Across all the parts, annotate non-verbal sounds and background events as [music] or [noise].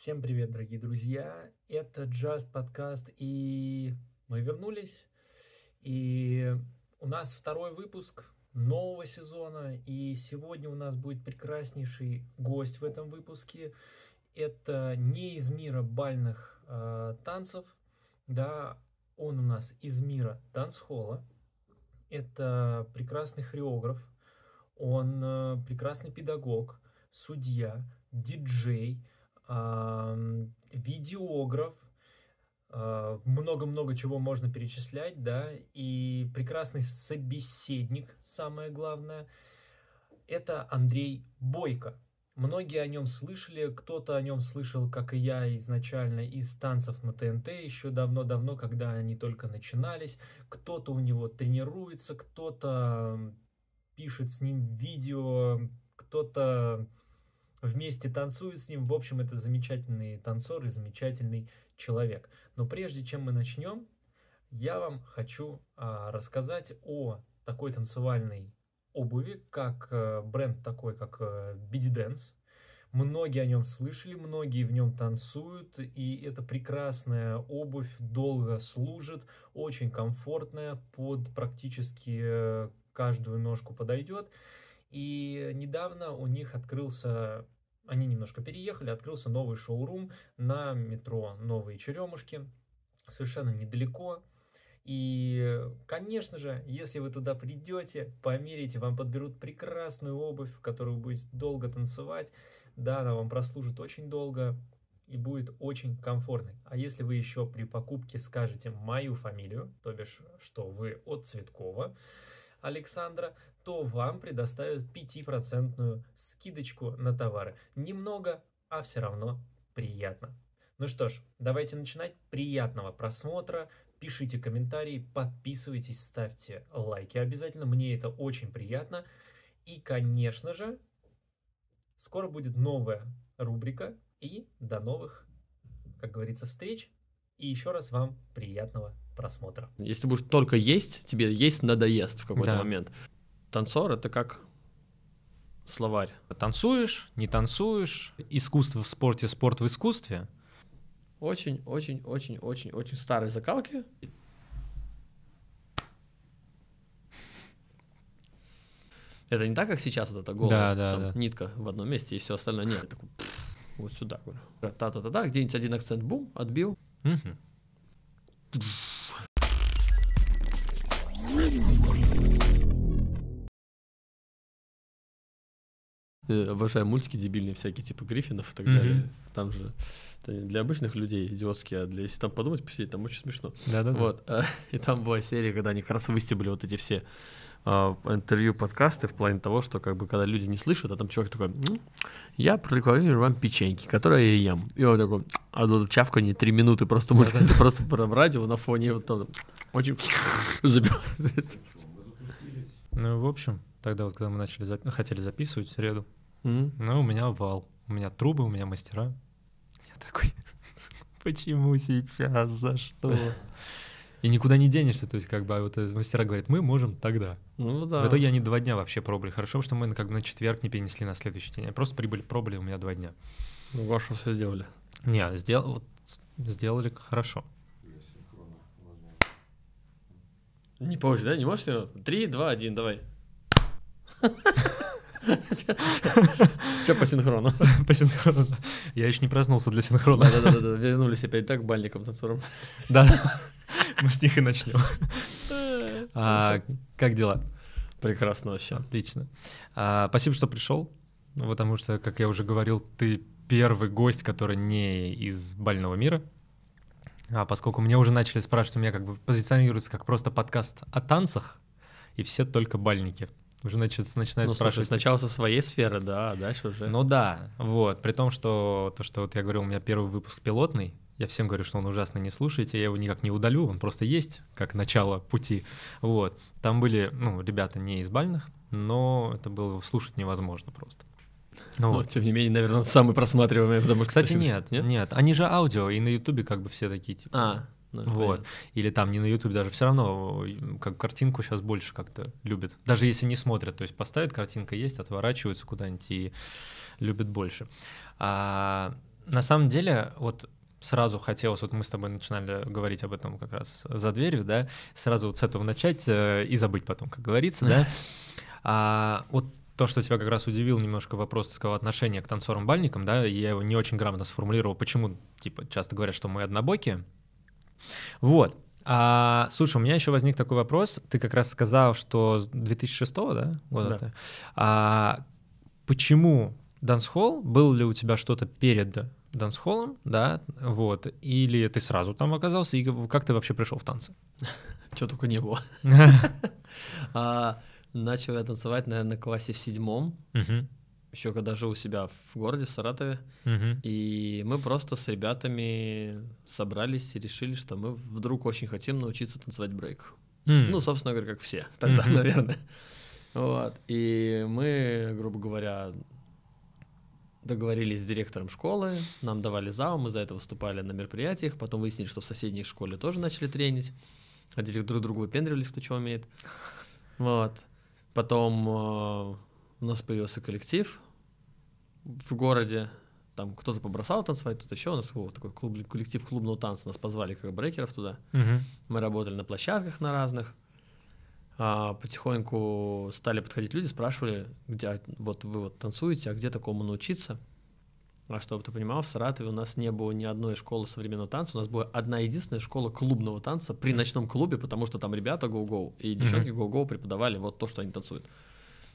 Всем привет, дорогие друзья! Это Just Podcast, и мы вернулись. И у нас второй выпуск нового сезона, и сегодня у нас будет прекраснейший гость в этом выпуске. Это не из мира бальных э, танцев, да, он у нас из мира танцхола. Это прекрасный хореограф, он э, прекрасный педагог, судья, диджей – видеограф, а, много-много чего можно перечислять, да, и прекрасный собеседник, самое главное, это Андрей Бойко. Многие о нем слышали, кто-то о нем слышал, как и я изначально, из танцев на ТНТ еще давно-давно, когда они только начинались. Кто-то у него тренируется, кто-то пишет с ним видео, кто-то вместе танцует с ним. В общем, это замечательный танцор и замечательный человек. Но прежде чем мы начнем, я вам хочу а, рассказать о такой танцевальной обуви, как а, бренд такой, как а, э, BD Dance. Многие о нем слышали, многие в нем танцуют, и это прекрасная обувь, долго служит, очень комфортная, под практически э, каждую ножку подойдет. И недавно у них открылся они немножко переехали, открылся новый шоурум на метро Новые Черемушки, совершенно недалеко. И, конечно же, если вы туда придете, померите, вам подберут прекрасную обувь, в которую вы будете долго танцевать. Да, она вам прослужит очень долго и будет очень комфортной. А если вы еще при покупке скажете мою фамилию, то бишь, что вы от Цветкова, Александра, то вам предоставят 5% скидочку на товары. Немного, а все равно приятно. Ну что ж, давайте начинать. Приятного просмотра. Пишите комментарии, подписывайтесь, ставьте лайки обязательно. Мне это очень приятно. И, конечно же, скоро будет новая рубрика. И до новых, как говорится, встреч. И еще раз вам приятного просмотра. Если будешь только есть, тебе есть надоест в какой-то да. момент. Танцор — это как словарь. Танцуешь, не танцуешь, искусство в спорте, спорт в искусстве. Очень-очень-очень-очень-очень старой закалки. Это не так, как сейчас вот эта голая да, да, да. нитка в одном месте и все остальное. Нет, такой, вот сюда. Та-та-та-та, где-нибудь один акцент, бум, отбил. Угу. Э, обожаю мультики дебильные всякие, типа Гриффинов и так mm-hmm. далее. Там же для обычных людей идиотские, а для если там подумать, посидеть, там очень смешно. Да-да-да. Вот. А, [laughs] и там была серия, когда они как раз выстебли вот эти все а, интервью, подкасты в плане того, что как бы когда люди не слышат, а там человек такой, ну, я прорекламирую вам печеньки, которые я ем. И он такой, а тут чавка не три минуты, просто мультик, [laughs] просто прям радио на фоне, вот там, очень [laughs] забивает. Ну, в общем, тогда вот, когда мы начали зап... Ну, хотели записывать в среду, mm-hmm. ну, у меня вал, у меня трубы, у меня мастера. Я такой, [laughs] почему сейчас, за что? [laughs] И никуда не денешься, то есть как бы а вот мастера говорят, мы можем тогда. Ну да. В итоге они два дня вообще пробовали. Хорошо, что мы ну, как бы на четверг не перенесли на следующий день. Просто прибыли, пробовали у меня два дня. Ну, вашу все сделали. Не, а сделал, вот, сделали хорошо. Не помнишь, да? Не можешь все Три, два, один, давай. Че по синхрону? По синхрону. Я еще не проснулся для синхрона. Да-да-да, вернулись опять так бальником танцором. Да, мы с них и начнем. А, как дела? Прекрасно вообще. Отлично. А, спасибо, что пришел, потому что, как я уже говорил, ты первый гость, который не из бального мира. А поскольку меня уже начали спрашивать, у меня как бы позиционируется как просто подкаст о танцах, и все только бальники. Уже значит, начинают ну, спрашивать. Слушай, сначала со своей сферы, да, а дальше уже. Ну да, вот. При том, что то, что вот я говорю, у меня первый выпуск пилотный, я всем говорю, что он ужасно, не слушайте, я его никак не удалю, он просто есть, как начало пути. Вот. Там были, ну, ребята не из бальных, но это было слушать невозможно просто. Ну, Но, вот. тем не менее, наверное, самый просматриваемый, потому что... Кстати, нет, нет, нет, они же аудио, и на Ютубе как бы все такие, типа... А, ну, вот. Понятно. Или там не на YouTube, даже все равно э, как картинку сейчас больше как-то любят. Даже если не смотрят, то есть поставят, картинка есть, отворачиваются куда-нибудь и любят больше. А, на самом деле, вот сразу хотелось, вот мы с тобой начинали говорить об этом как раз за дверью, да, сразу вот с этого начать э, и забыть потом, как говорится, да. [laughs] А, вот то, что тебя как раз удивил немножко вопрос, ты отношения к танцорам-бальникам, да, я его не очень грамотно сформулировал, почему, типа, часто говорят, что мы однобокие. Вот. А, слушай, у меня еще возник такой вопрос. Ты как раз сказал, что 2006 да, года. Да. А, почему дансхолл? Был ли у тебя что-то перед дансхоллом, да, вот, или ты сразу там оказался, и как ты вообще пришел в танцы? [laughs] Чего только не было. [laughs] А, Начал я танцевать, наверное, в классе в седьмом. Угу. Еще когда жил у себя в городе, в Саратове. Угу. И мы просто с ребятами собрались и решили, что мы вдруг очень хотим научиться танцевать брейк. Mm. Ну, собственно говоря, как все тогда, mm-hmm. наверное. Вот. И мы, грубо говоря, договорились с директором школы, нам давали зал, мы за это выступали на мероприятиях, потом выяснили, что в соседней школе тоже начали тренить, а директор друг другу выпендривались, кто что умеет. Вот. Потом э, у нас появился коллектив в городе. Там кто-то побросал танцевать, тут еще. У нас был такой клуб, коллектив клубного танца. Нас позвали как брейкеров туда. Угу. Мы работали на площадках на разных. А, потихоньку стали подходить люди, спрашивали, где а вот вы вот танцуете, а где такому научиться. А чтобы ты понимал, в Саратове у нас не было ни одной школы современного танца, у нас была одна единственная школа клубного танца при ночном клубе, потому что там ребята гоу-гоу и девчонки гоу-гоу преподавали вот то, что они танцуют.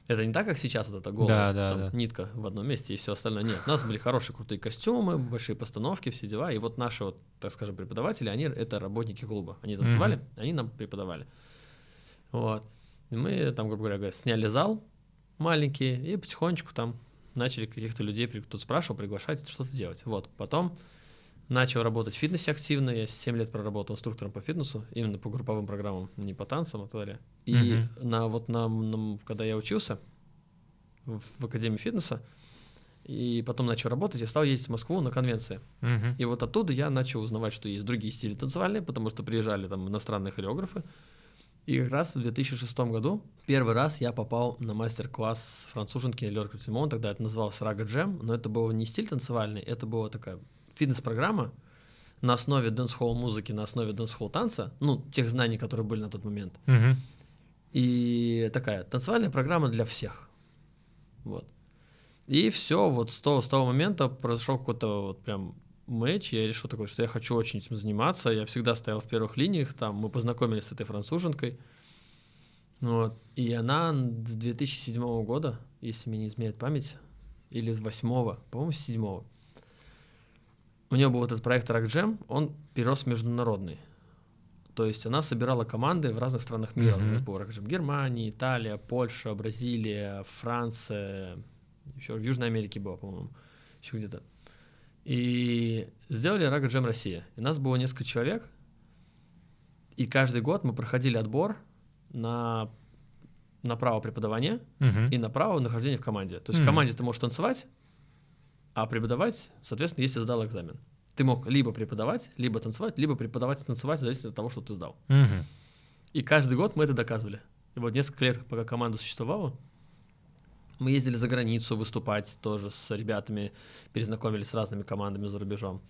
Это не так, как сейчас вот это голая да, да, там, да. нитка в одном месте и все остальное. Нет, у нас были хорошие крутые костюмы, большие постановки, все дела. И вот наши, вот, так скажем, преподаватели, они это работники клуба. Они танцевали, mm-hmm. они нам преподавали. Вот. И мы там, грубо говоря, сняли зал маленький и потихонечку там начали каких-то людей, кто спрашивал, приглашать, что-то делать. Вот, потом начал работать в фитнесе активно, я 7 лет проработал инструктором по фитнесу, именно по групповым программам, не по танцам а так далее. И mm на, вот на, на, когда я учился в, в Академии фитнеса, и потом начал работать, я стал ездить в Москву на конвенции. uh И вот оттуда я начал узнавать, что есть другие стили танцевальные, потому что приезжали там иностранные хореографы, и как раз в 2006 году первый раз я попал на мастер-класс француженки Лёры Крутимон, тогда это называлось Рага Джем, но это был не стиль танцевальный, это была такая фитнес-программа на основе дэнс-холл музыки, на основе дэнс-холл танца, ну, тех знаний, которые были на тот момент. Угу. И такая танцевальная программа для всех. Вот. И все, вот с того, с того момента произошел какой-то вот прям мэтч, я решил такой, что я хочу очень этим заниматься, я всегда стоял в первых линиях, там мы познакомились с этой француженкой, вот, и она с 2007 года, если мне не изменяет память, или с 8 по-моему, с 7 у нее был этот проект Рокджем, он перерос международный, то есть она собирала команды в разных странах мира. Mm-hmm. У нас был Рокджем Германия, Италия, Польша, Бразилия, Франция, еще в Южной Америке было, по-моему, еще где-то. И сделали Рага Джем Россия. И нас было несколько человек, и каждый год мы проходили отбор на на право преподавания uh и на право нахождения в команде. То есть uh в команде ты можешь танцевать, а преподавать, соответственно, если сдал экзамен. Ты мог либо преподавать, либо танцевать, либо преподавать и танцевать, в зависимости от того, что ты сдал. uh И каждый год мы это доказывали. И вот несколько лет, пока команда существовала, мы ездили за границу выступать тоже с ребятами, перезнакомились с разными командами за рубежом.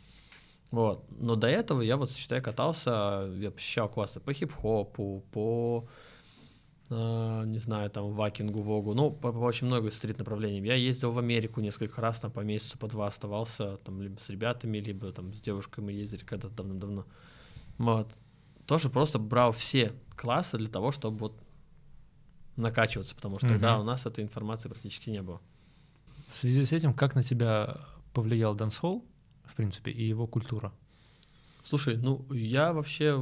Вот. Но до этого я вот, считай, катался, я посещал классы по хип-хопу, по, э, не знаю, там, вакингу, вогу, ну, по, по очень много стрит-направлениям. Я ездил в Америку несколько раз, там, по месяцу, по два оставался, там, либо с ребятами, либо, там, с девушкой мы ездили когда-то давно-давно. Вот. Тоже просто брал все классы для того, чтобы вот накачиваться, потому что угу. у нас этой информации практически не было. В связи с этим, как на тебя повлиял дансхолл, в принципе, и его культура? Слушай, ну я вообще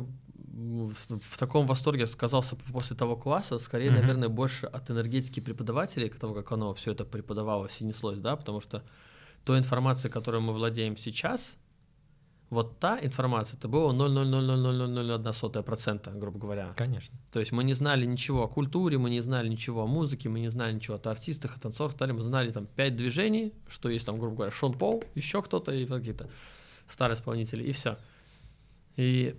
в, таком восторге сказался после того класса, скорее, угу. наверное, больше от энергетики преподавателей, того, как оно все это преподавалось и неслось, да, потому что той информации, которой мы владеем сейчас, вот та информация, это было 0,0000001%, грубо говоря. Конечно. То есть мы не знали ничего о культуре, мы не знали ничего о музыке, мы не знали ничего о артистах, о танцорах, так мы знали там пять движений, что есть там, грубо говоря, Шон Пол, еще кто-то и какие-то старые исполнители, и все. И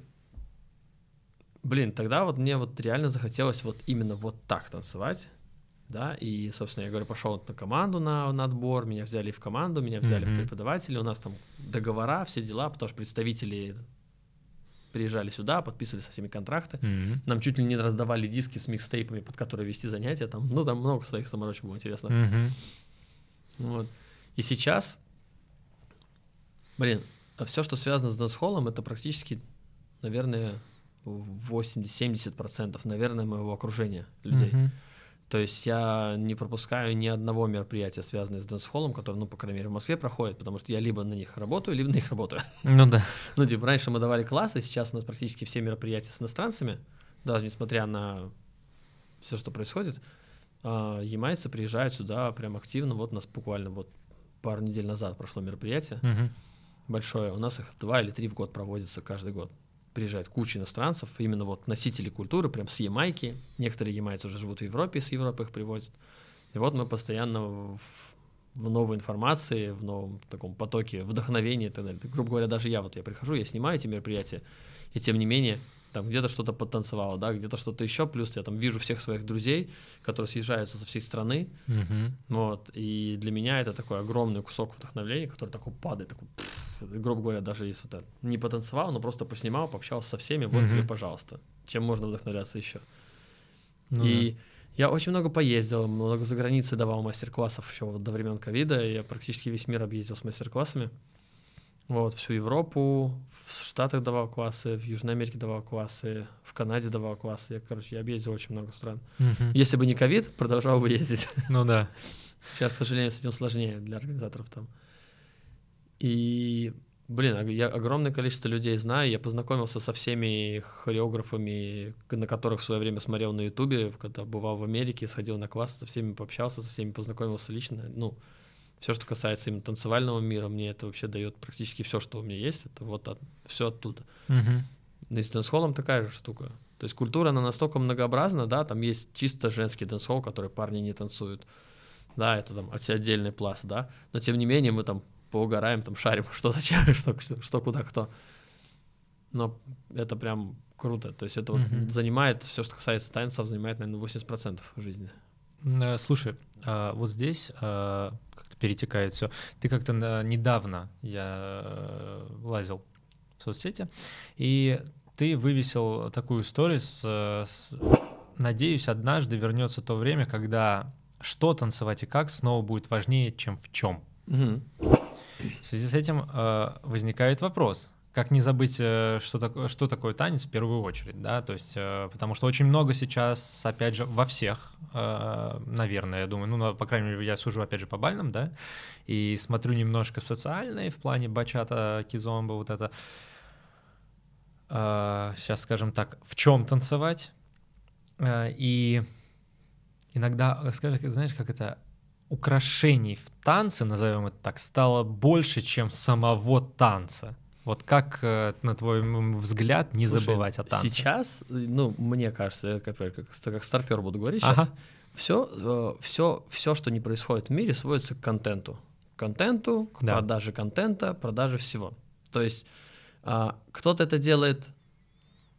блин, тогда вот мне вот реально захотелось вот именно вот так танцевать да, и, собственно, я говорю, пошел на команду на, на отбор, меня взяли в команду, меня взяли mm-hmm. в преподаватели, у нас там договора, все дела, потому что представители приезжали сюда, подписывали со всеми контракты, mm-hmm. нам чуть ли не раздавали диски с микстейпами, под которые вести занятия, там, ну, там много своих заморочек было интересно. Mm-hmm. Вот. И сейчас, блин, а все, что связано с дэнс это практически, наверное, 80-70%, наверное, моего окружения людей. Mm-hmm. То есть я не пропускаю ни одного мероприятия, связанного с дэнс-холлом, которое, ну, по крайней мере, в Москве проходит, потому что я либо на них работаю, либо на них работаю. Ну да. [laughs] Ну, типа, раньше мы давали классы, сейчас у нас практически все мероприятия с иностранцами, даже несмотря на все, что происходит, а, ямайцы приезжают сюда прям активно. Вот у нас буквально вот пару недель назад прошло мероприятие угу. большое. У нас их два или три в год проводится каждый год приезжает куча иностранцев, именно вот носители культуры, прям с Ямайки. Некоторые ямайцы уже живут в Европе, с Европы их привозят. И вот мы постоянно в, в новой информации, в новом таком потоке вдохновения и так далее. Грубо говоря, даже я вот я прихожу, я снимаю эти мероприятия, и тем не менее там где-то что-то подтанцевала, да, где-то что-то еще, плюс я там вижу всех своих друзей, которые съезжаются со всей страны, угу. uh вот, и для меня это такой огромный кусок вдохновления, который такой падает, такой, пфф, грубо говоря, даже если это не потанцевал, но просто поснимал, пообщался со всеми, вот угу. uh тебе, пожалуйста, чем можно вдохновляться еще. Ну, и я очень много поездил, много за границей давал мастер-классов еще вот до времен ковида, я практически весь мир объездил с мастер-классами, вот, всю Европу, в Штатах давал классы, в Южной Америке давал классы, в Канаде давал классы. Я, короче, я объездил очень много стран. Угу. Если бы не ковид, продолжал бы ездить. [laughs] Ну да. Сейчас, к сожалению, с этим сложнее для организаторов там. И, блин, я огромное количество людей знаю. Я познакомился со всеми хореографами, на которых в свое время смотрел на Ютубе, когда бывал в Америке, сходил на классы, со всеми пообщался, со всеми познакомился лично. Ну, все, что касается именно танцевального мира, мне это вообще дает практически все, что у меня есть, это вот от, все оттуда. Угу. Ну и с дэнс такая же штука. То есть культура, она настолько многообразна, да, там есть чисто женский дэнс который парни не танцуют. Да, это там отдельный пласт, да. Но тем не менее мы там поугараем, там шарим, [laughs] что зачем, что, что куда кто. Но это прям круто. То есть это mm-hmm. занимает, все, что касается танцев, занимает, наверное, 80% жизни. Э, слушай, а вот здесь а, перетекает все. Ты как-то недавно я э, лазил в соцсети, и ты вывесил такую историю с, э, с... «Надеюсь, однажды вернется то время, когда что танцевать и как снова будет важнее, чем в чем». Угу. В связи с этим э, возникает вопрос – как не забыть, э, что, такое, что такое танец в первую очередь, да, то есть, э, потому что очень много сейчас, опять же, во всех, э, наверное, я думаю, ну, по крайней мере, я сужу, опять же, по бальным, да, и смотрю немножко социальные в плане бачата, кизомба, вот это, сейчас, скажем так, в чем танцевать, и иногда, скажем, знаешь, как это, украшений в танце, назовем это так, стало больше, чем самого танца. Вот как, э, на твой взгляд, не Слушай, забывать о танце? Сейчас, э, ну, мне кажется, я как, как, как старпер буду говорить ага. сейчас, все, э, все, все, что не происходит в мире, сводится к контенту. К контенту, к да. продаже контента, продаже всего. То есть а, кто-то это делает,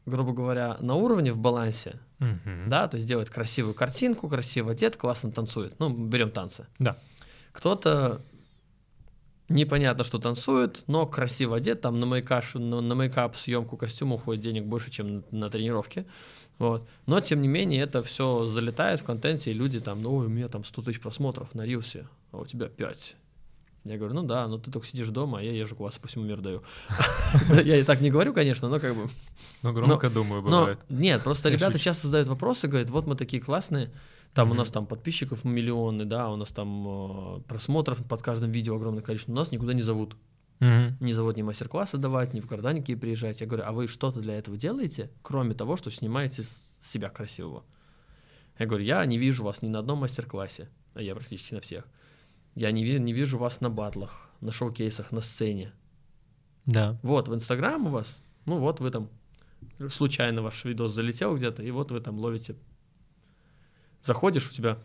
грубо говоря, на уровне в балансе, угу. да, то есть делает красивую картинку, красиво одет, классно танцует. Ну, берем танцы. Да. Кто-то непонятно, что танцует, но красиво одет, там на мейкаш, на, на мейкап, съемку костюма уходит денег больше, чем на, на тренировке, вот. Но, тем не менее, это все залетает в контенте, и люди там, ну, у меня там 100 тысяч просмотров на Рилсе, а у тебя 5. Я говорю, ну да, но ты только сидишь дома, а я езжу классы по всему миру даю. [laughs] Я и так не говорю, конечно, но как бы... Но громко, думаю, бывает. Нет, просто ребята часто задают вопросы, говорят, вот мы такие классные, там mm-hmm. у нас там подписчиков миллионы, да, у нас там э, просмотров под каждым видео огромное количество. Нас никуда не зовут. Mm-hmm. Не зовут ни мастер-классы давать, ни в карданики приезжать. Я говорю, а вы что-то для этого делаете, кроме того, что снимаете с себя красивого? Я говорю, я не вижу вас ни на одном мастер-классе, а я практически на всех. Я не, ви- не вижу вас на батлах, на шоу-кейсах, на сцене. Да. Вот, в Инстаграм у вас, ну вот вы там, случайно ваш видос залетел где-то, и вот вы там ловите Заходишь, у тебя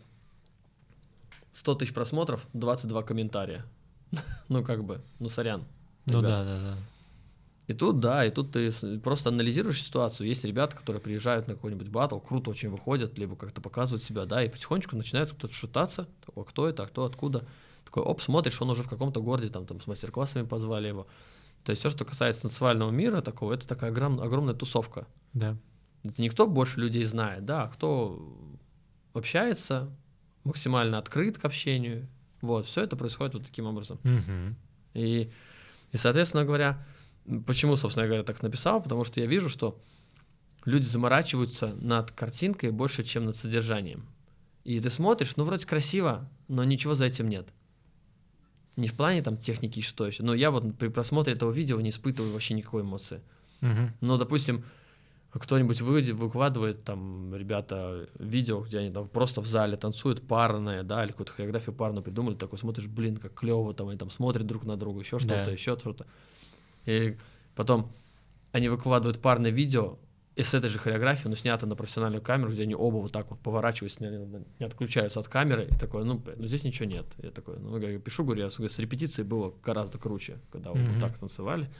100 тысяч просмотров, 22 комментария. [laughs] ну, как бы, ну, сорян. Ну, да, да, да. И тут, да, и тут ты просто анализируешь ситуацию. Есть ребята, которые приезжают на какой-нибудь батл, круто очень выходят, либо как-то показывают себя, да, и потихонечку начинает кто-то шутаться, такой, кто это, а кто откуда. Такой, оп, смотришь, он уже в каком-то городе, там, там с мастер-классами позвали его. То есть все, что касается танцевального мира такого, это такая огром, огромная тусовка. Да. Это никто больше людей знает, да, а кто общается, максимально открыт к общению. Вот, все это происходит вот таким образом. Угу. И, и, соответственно говоря, почему, собственно говоря, так написал? Потому что я вижу, что люди заморачиваются над картинкой больше, чем над содержанием. И ты смотришь, ну, вроде красиво, но ничего за этим нет. Не в плане там техники и что еще. Но я вот при просмотре этого видео не испытываю вообще никакой эмоции. Угу. Ну, но, допустим, кто-нибудь выйдет, выкладывает там, ребята, видео, где они там просто в зале танцуют парные, да, или какую-то хореографию парную придумали, такой смотришь, блин, как клево, там они там смотрят друг на друга, еще что-то, да. еще что-то. И потом они выкладывают парное видео, и с этой же хореографией, но снято на профессиональную камеру, где они оба вот так вот поворачиваются, не, не отключаются от камеры, и такой, ну, ну, здесь ничего нет. Я такой, ну, я пишу, говорю, я с репетицией было гораздо круче, когда mm-hmm. вот так танцевали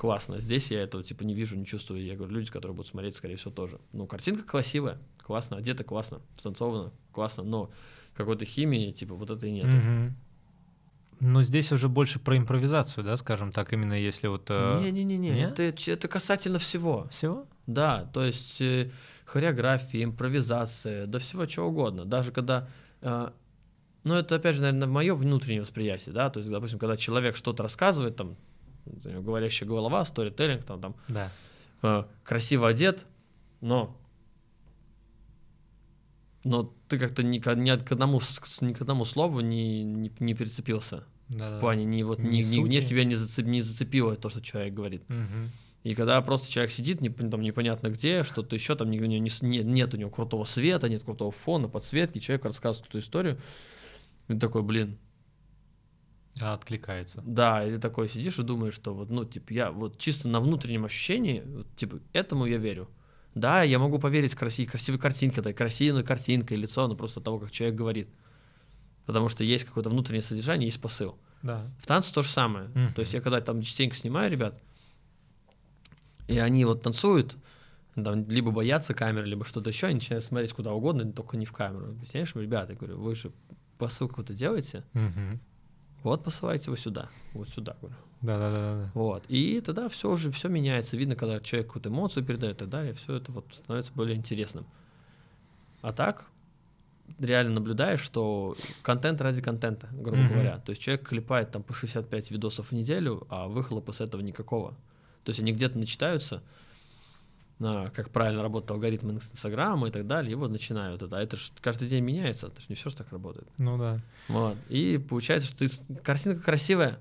классно. Здесь я этого типа не вижу, не чувствую. Я говорю, люди, которые будут смотреть, скорее всего, тоже. Ну, картинка красивая, классно, одета классно, станцовано, классно, но какой-то химии, типа, вот этой и нет. Угу. Но здесь уже больше про импровизацию, да, скажем так, именно если вот... Э, Не-не-не, не. это, это касательно всего. Всего? Да, то есть э, хореографии, импровизация, да всего чего угодно. Даже когда... Э, ну, это, опять же, наверное, мое внутреннее восприятие, да, то есть, допустим, когда человек что-то рассказывает, там, говорящая голова, сторителлинг, там, там да. Э, красиво одет, но но ты как-то ни, ни, к одному, ни к одному слову не, не, не перецепился. Да, в плане не вот, ни, ни, ни, тебя не, зацеп, не зацепило то, что человек говорит. Угу. И когда просто человек сидит, не, там непонятно где, что-то еще, там не, не, не, нет у него крутого света, нет крутого фона, подсветки, человек рассказывает эту историю, и такой, блин, а откликается. Да, и ты такой сидишь и думаешь, что вот, ну, типа, я вот чисто на внутреннем ощущении, вот, типа, этому я верю. Да, я могу поверить красивой, красивой картинке, да, красивой картинкой, лицо, но просто того, как человек говорит. Потому что есть какое-то внутреннее содержание, есть посыл. Да. В танце то же самое. Mm-hmm. То есть я когда там частенько снимаю ребят, и они вот танцуют, там, либо боятся камеры, либо что-то еще, они начинают смотреть куда угодно, только не в камеру. Объясняешь, ребята, я говорю, вы же посыл какой-то делаете, угу. Вот посылайте его сюда, вот сюда, говорю. Да, да, да, да. Вот. И тогда все уже все меняется. Видно, когда человек какую-то эмоцию передает и так далее, все это вот становится более интересным. А так, реально наблюдаешь, что контент ради контента, грубо mm-hmm. говоря. То есть человек клепает там по 65 видосов в неделю, а выхлопа с этого никакого. То есть они где-то начитаются, а, как правильно работает алгоритм Инстаграма и так далее, и вот начинают это. А это же каждый день меняется, это же не все же так работает. Ну да. Вот. И получается, что ты, картинка красивая,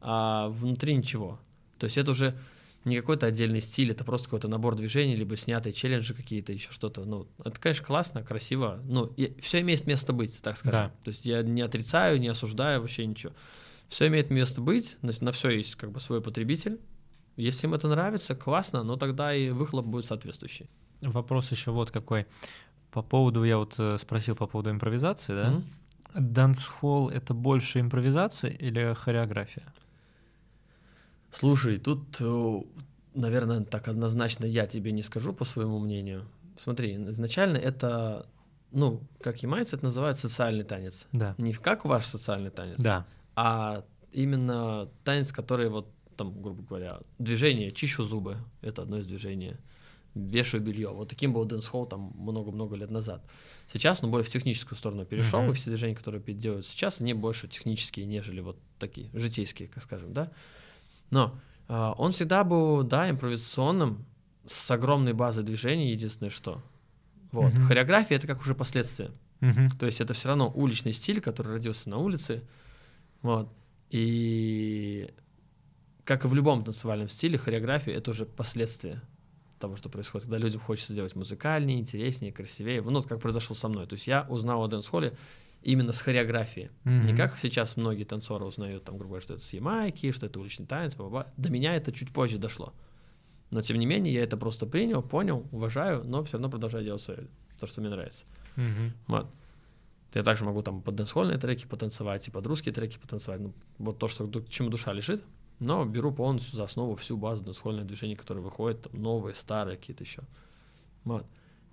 а внутри ничего. То есть это уже не какой-то отдельный стиль, это просто какой-то набор движений, либо снятые челленджи какие-то, еще что-то. Ну, это, конечно, классно, красиво. Ну, и все имеет место быть, так скажем. Да. То есть я не отрицаю, не осуждаю вообще ничего. Все имеет место быть, на, на все есть как бы свой потребитель, если им это нравится, классно, но тогда и выхлоп будет соответствующий. Вопрос еще вот какой. По поводу, я вот э, спросил по поводу импровизации, да? Mm-hmm. это больше импровизация или хореография? Слушай, тут, э, наверное, так однозначно я тебе не скажу по своему мнению. Смотри, изначально это, ну, как ямайцы это называют социальный танец. Да. Не как ваш социальный танец, да. а именно танец, который вот там, грубо говоря, движение «чищу зубы» — это одно из движений, «вешаю белье». Вот таким был дэнс холл там много-много лет назад. Сейчас он более в техническую сторону перешел, uh-huh. и все движения, которые делают сейчас, они больше технические, нежели вот такие, житейские, как скажем, да. Но э, он всегда был, да, импровизационным, с огромной базой движений, единственное что. Вот. Uh-huh. Хореография — это как уже последствия. Uh-huh. То есть это все равно уличный стиль, который родился на улице, вот. И как и в любом танцевальном стиле, хореография — это уже последствия того, что происходит, когда людям хочется делать музыкальнее, интереснее, красивее. Ну, как произошло со мной. То есть я узнал о дэнс-холле именно с хореографии. Mm-hmm. Не как сейчас многие танцоры узнают, там, грубо говоря, что это с Ямайки, что это уличный танец, бла-бла. До меня это чуть позже дошло. Но, тем не менее, я это просто принял, понял, уважаю, но все равно продолжаю делать свое, то, что мне нравится. Mm-hmm. Вот. Я также могу там под дэнсхольные треки потанцевать и под русские треки потанцевать. Ну, вот то, что, к чему душа лежит, но беру полностью за основу всю базу дансхольных движений, которые выходят, там, новые, старые какие-то еще. Вот.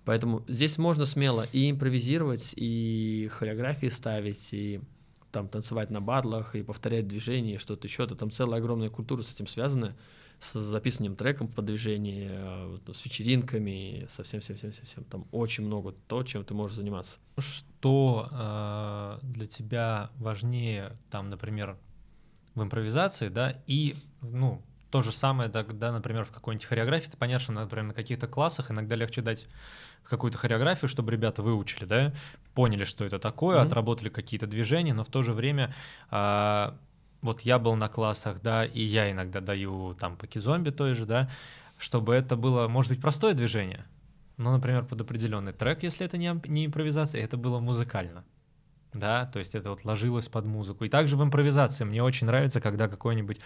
Поэтому здесь можно смело и импровизировать, и хореографии ставить, и там танцевать на батлах, и повторять движения, и что-то еще. Это там целая огромная культура с этим связана, с записанием треком по движение, э, с вечеринками, со всем-всем-всем-всем. Там очень много то, чем ты можешь заниматься. Что э, для тебя важнее, там, например, в импровизации, да, и, ну, то же самое, да, да например, в какой-нибудь хореографии, ты понятно, что, например, на каких-то классах иногда легче дать какую-то хореографию, чтобы ребята выучили, да, поняли, что это такое, mm-hmm. отработали какие-то движения, но в то же время а, вот я был на классах, да, и я иногда даю там паки-зомби той же, да, чтобы это было, может быть, простое движение, но, например, под определенный трек, если это не, не импровизация, это было музыкально да, то есть это вот ложилось под музыку. И также в импровизации мне очень нравится, когда какой-нибудь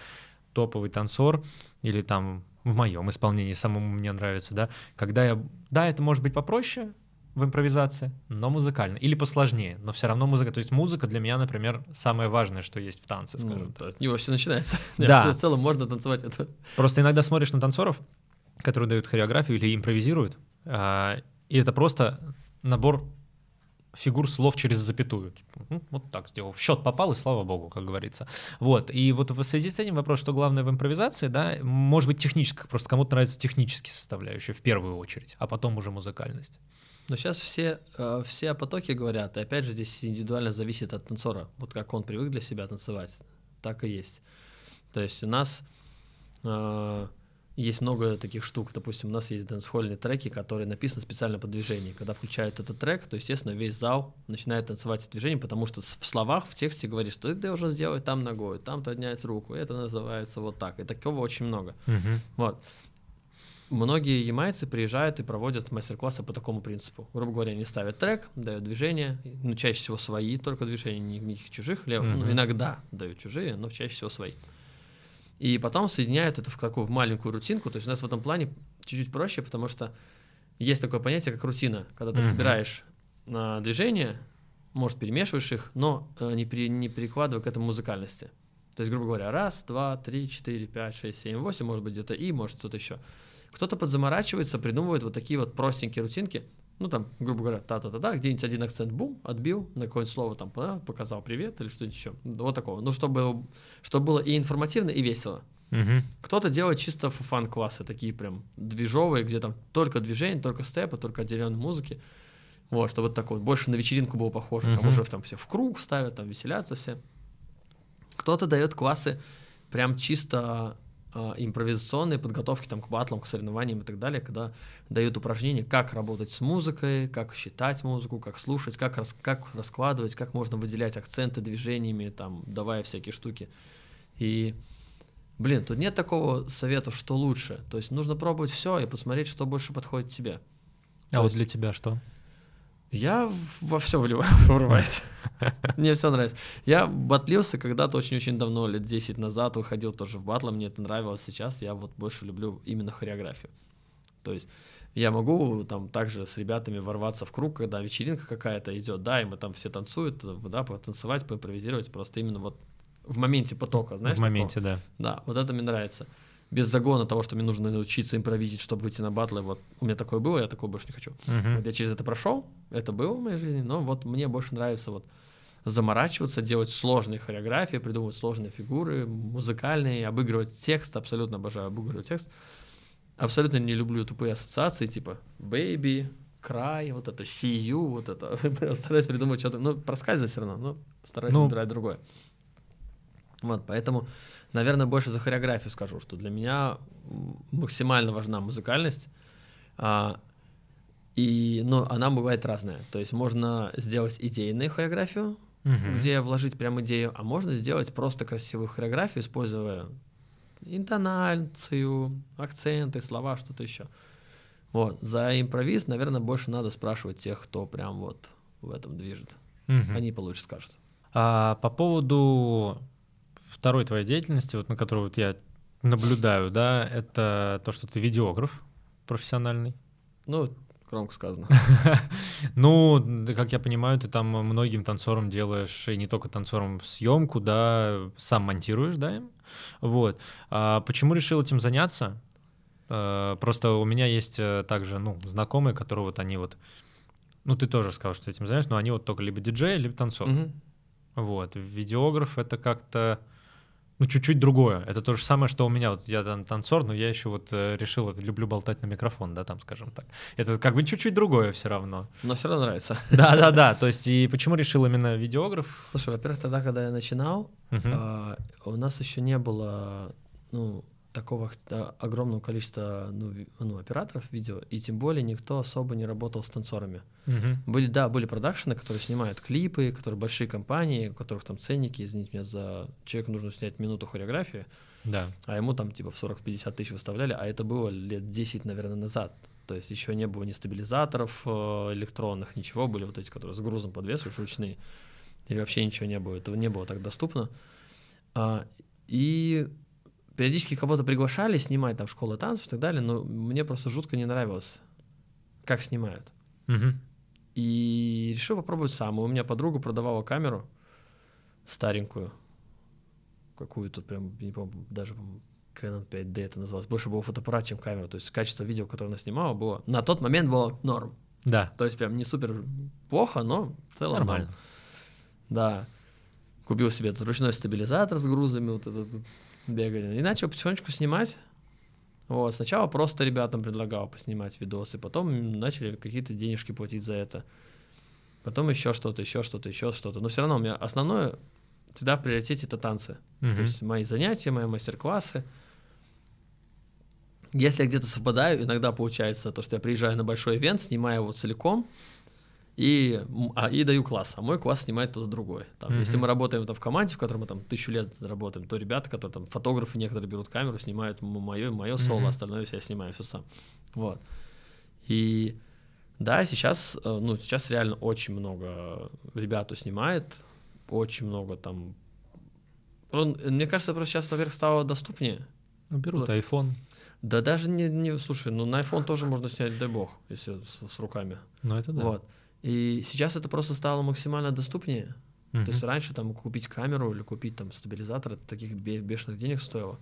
топовый танцор или там в моем исполнении самому мне нравится, да, когда я, да, это может быть попроще в импровизации, но музыкально, или посложнее, но все равно музыка, то есть музыка для меня, например, самое важное, что есть в танце, ну, скажем ну, так. От него все начинается. [laughs] Да. В целом можно танцевать это. Просто иногда смотришь на танцоров, которые дают хореографию или импровизируют, а, и это просто набор фигур слов через запятую. Типа, «Ну, вот так сделал. В счет попал, и слава богу, как говорится. Вот. И вот в связи с этим вопрос, что главное в импровизации, да, может быть, технически, просто кому-то нравится технические составляющие в первую очередь, а потом уже музыкальность. Но сейчас все, э, все о потоке говорят, и опять же здесь индивидуально зависит от танцора, вот как он привык для себя танцевать, так и есть. То есть у нас э, есть много таких штук. Допустим, у нас есть дэнсхольные треки, которые написаны специально под движение. Когда включают этот трек, то, естественно, весь зал начинает танцевать с движением, потому что в словах, в тексте говорит, что ты должен сделать там ногой, там поднять руку. Это называется вот так. И такого очень много. Угу. Вот. Многие ямайцы приезжают и проводят мастер-классы по такому принципу. Грубо говоря, они ставят трек, дают движения, ну, чаще всего свои, только движения, никаких чужих. Лево, mm-hmm. Ну, иногда дают чужие, но чаще всего свои. mm и потом соединяют это в какую в маленькую рутинку. То есть у нас в этом плане чуть-чуть проще, потому что есть такое понятие, как рутина. Когда ты mm-hmm. собираешь э, движения, может, перемешиваешь их, но э, не, при, не перекладывая к этому музыкальности. То есть, грубо говоря, раз, два, три, четыре, пять, шесть, семь, восемь, может быть, где-то и, может, что-то еще. Кто-то подзаморачивается, придумывает вот такие вот простенькие рутинки, ну там, грубо говоря, та-та-та-та, где-нибудь один акцент, бум, отбил, на какое-нибудь слово там показал привет или что-нибудь еще. Вот такого. Ну, чтобы, чтобы было и информативно, и весело. Угу. Кто-то делает чисто фан-классы, такие прям движовые, где там только движение, только степы, только отделенные музыки. Вот, чтобы вот такое. Больше на вечеринку было похоже. Угу. Там уже там все в круг ставят, там веселятся все. Кто-то дает классы прям чисто а, импровизационной подготовки там, к батлам, к соревнованиям и так далее, когда дают упражнения, как работать с музыкой, как считать музыку, как слушать, как, рас, как раскладывать, как можно выделять акценты движениями, там, давая всякие штуки. И, блин, тут нет такого совета, что лучше. То есть нужно пробовать все и посмотреть, что больше подходит тебе. А То вот есть... для тебя что? Я во все врываюсь. [laughs] [laughs] Мне все нравится. Я батлился когда-то очень-очень давно, лет 10 назад, уходил тоже в батл. мне это нравилось. Сейчас я вот больше люблю именно хореографию. То есть я могу там также с ребятами ворваться в круг, когда вечеринка какая-то идет, да, и мы там все танцуют, да, потанцевать, поимпровизировать, просто именно вот в моменте потока, знаешь? В моменте, такого? да. Да, вот это мне нравится без загона того, что мне нужно научиться импровизить, чтобы выйти на батлы. Вот у меня такое было, я такого больше не хочу. Uh-huh. я через это прошел, это было в моей жизни, но вот мне больше нравится вот заморачиваться, делать сложные хореографии, придумывать сложные фигуры, музыкальные, обыгрывать текст, абсолютно обожаю обыгрывать текст. Абсолютно не люблю тупые ассоциации, типа baby, cry, вот это see you, вот это. [laughs] стараюсь придумать что-то, ну, проскальзывать все равно, но стараюсь ну... выбирать другое. Вот, поэтому Наверное, больше за хореографию скажу, что для меня максимально важна музыкальность. А, и, но ну, она бывает разная. То есть можно сделать идейную хореографию, угу. где вложить прям идею, а можно сделать просто красивую хореографию, используя интонацию, акценты, слова, что-то еще. Вот. За импровиз, наверное, больше надо спрашивать тех, кто прям вот в этом движет. Угу. Они получше скажут. А, по поводу второй твоей деятельности, вот на которую вот я наблюдаю, да, это то, что ты видеограф профессиональный. Ну, громко сказано. [laughs] ну, как я понимаю, ты там многим танцорам делаешь, и не только танцорам, съемку, да, сам монтируешь, да, им? Вот. А почему решил этим заняться? Э, просто у меня есть э, также, ну, знакомые, которые вот они вот, ну, ты тоже сказал, что этим занимаешься, но они вот только либо диджей, либо танцор. Вот. Видеограф — это как-то ну, чуть-чуть другое. Это то же самое, что у меня. Вот я там танцор, но я еще вот э, решил, вот люблю болтать на микрофон, да, там, скажем так. Это как бы чуть-чуть другое все равно. Но все равно нравится. [laughs] Да, да, да. То есть, и почему решил именно видеограф? Слушай, во-первых, тогда, когда я начинал, а, у нас еще не было, ну, такого огромного количества ну, ну, операторов видео, и тем более никто особо не работал с танцорами. Угу. Были, да, были продакшены, которые снимают клипы, которые большие компании, у которых там ценники, извините меня, за человеку нужно снять минуту хореографии, да. а ему там типа в 40-50 тысяч выставляли, а это было лет 10, наверное, назад. То есть еще не было ни стабилизаторов э, электронных, ничего, были вот эти, которые с грузом подвесываешь ручные, или вообще ничего не было, этого не было так доступно. А, и периодически кого-то приглашали снимать там школы танцев и так далее, но мне просто жутко не нравилось, как снимают. Угу. И решил попробовать сам. у меня подруга продавала камеру старенькую, какую-то прям, не помню, даже Canon 5D это называлось. Больше был фотоаппарат, чем камера. То есть качество видео, которое она снимала, было на тот момент было норм. Да. То есть прям не супер плохо, но в целом нормально. Норм. Да. Купил себе этот ручной стабилизатор с грузами, вот этот бегали. И начал потихонечку снимать. Вот, сначала просто ребятам предлагал поснимать видосы, потом начали какие-то денежки платить за это. Потом еще что-то, еще что-то, еще что-то. Но все равно у меня основное всегда в приоритете это танцы. Угу. То есть мои занятия, мои мастер-классы. Если я где-то совпадаю, иногда получается то, что я приезжаю на большой ивент, снимаю его целиком, и, а, и даю класс, а мой класс снимает тот другой. Там, mm-hmm. Если мы работаем там, в команде, в которой мы там тысячу лет работаем, то ребята, которые там фотографы некоторые берут камеру, снимают мое, мое соло, mm-hmm. остальное все я снимаю все сам. Вот. И да, сейчас, э, ну, сейчас реально очень много ребяту снимает, очень много там... Мне кажется, просто сейчас, во-первых, стало доступнее. Ну, берут iPhone. Да даже не, не... Слушай, ну на iPhone тоже можно снять, дай бог, если с, с руками. Ну это да. Вот. И сейчас это просто стало максимально доступнее. Mm-hmm. То есть раньше там купить камеру или купить там стабилизатор это таких бешеных денег стоило.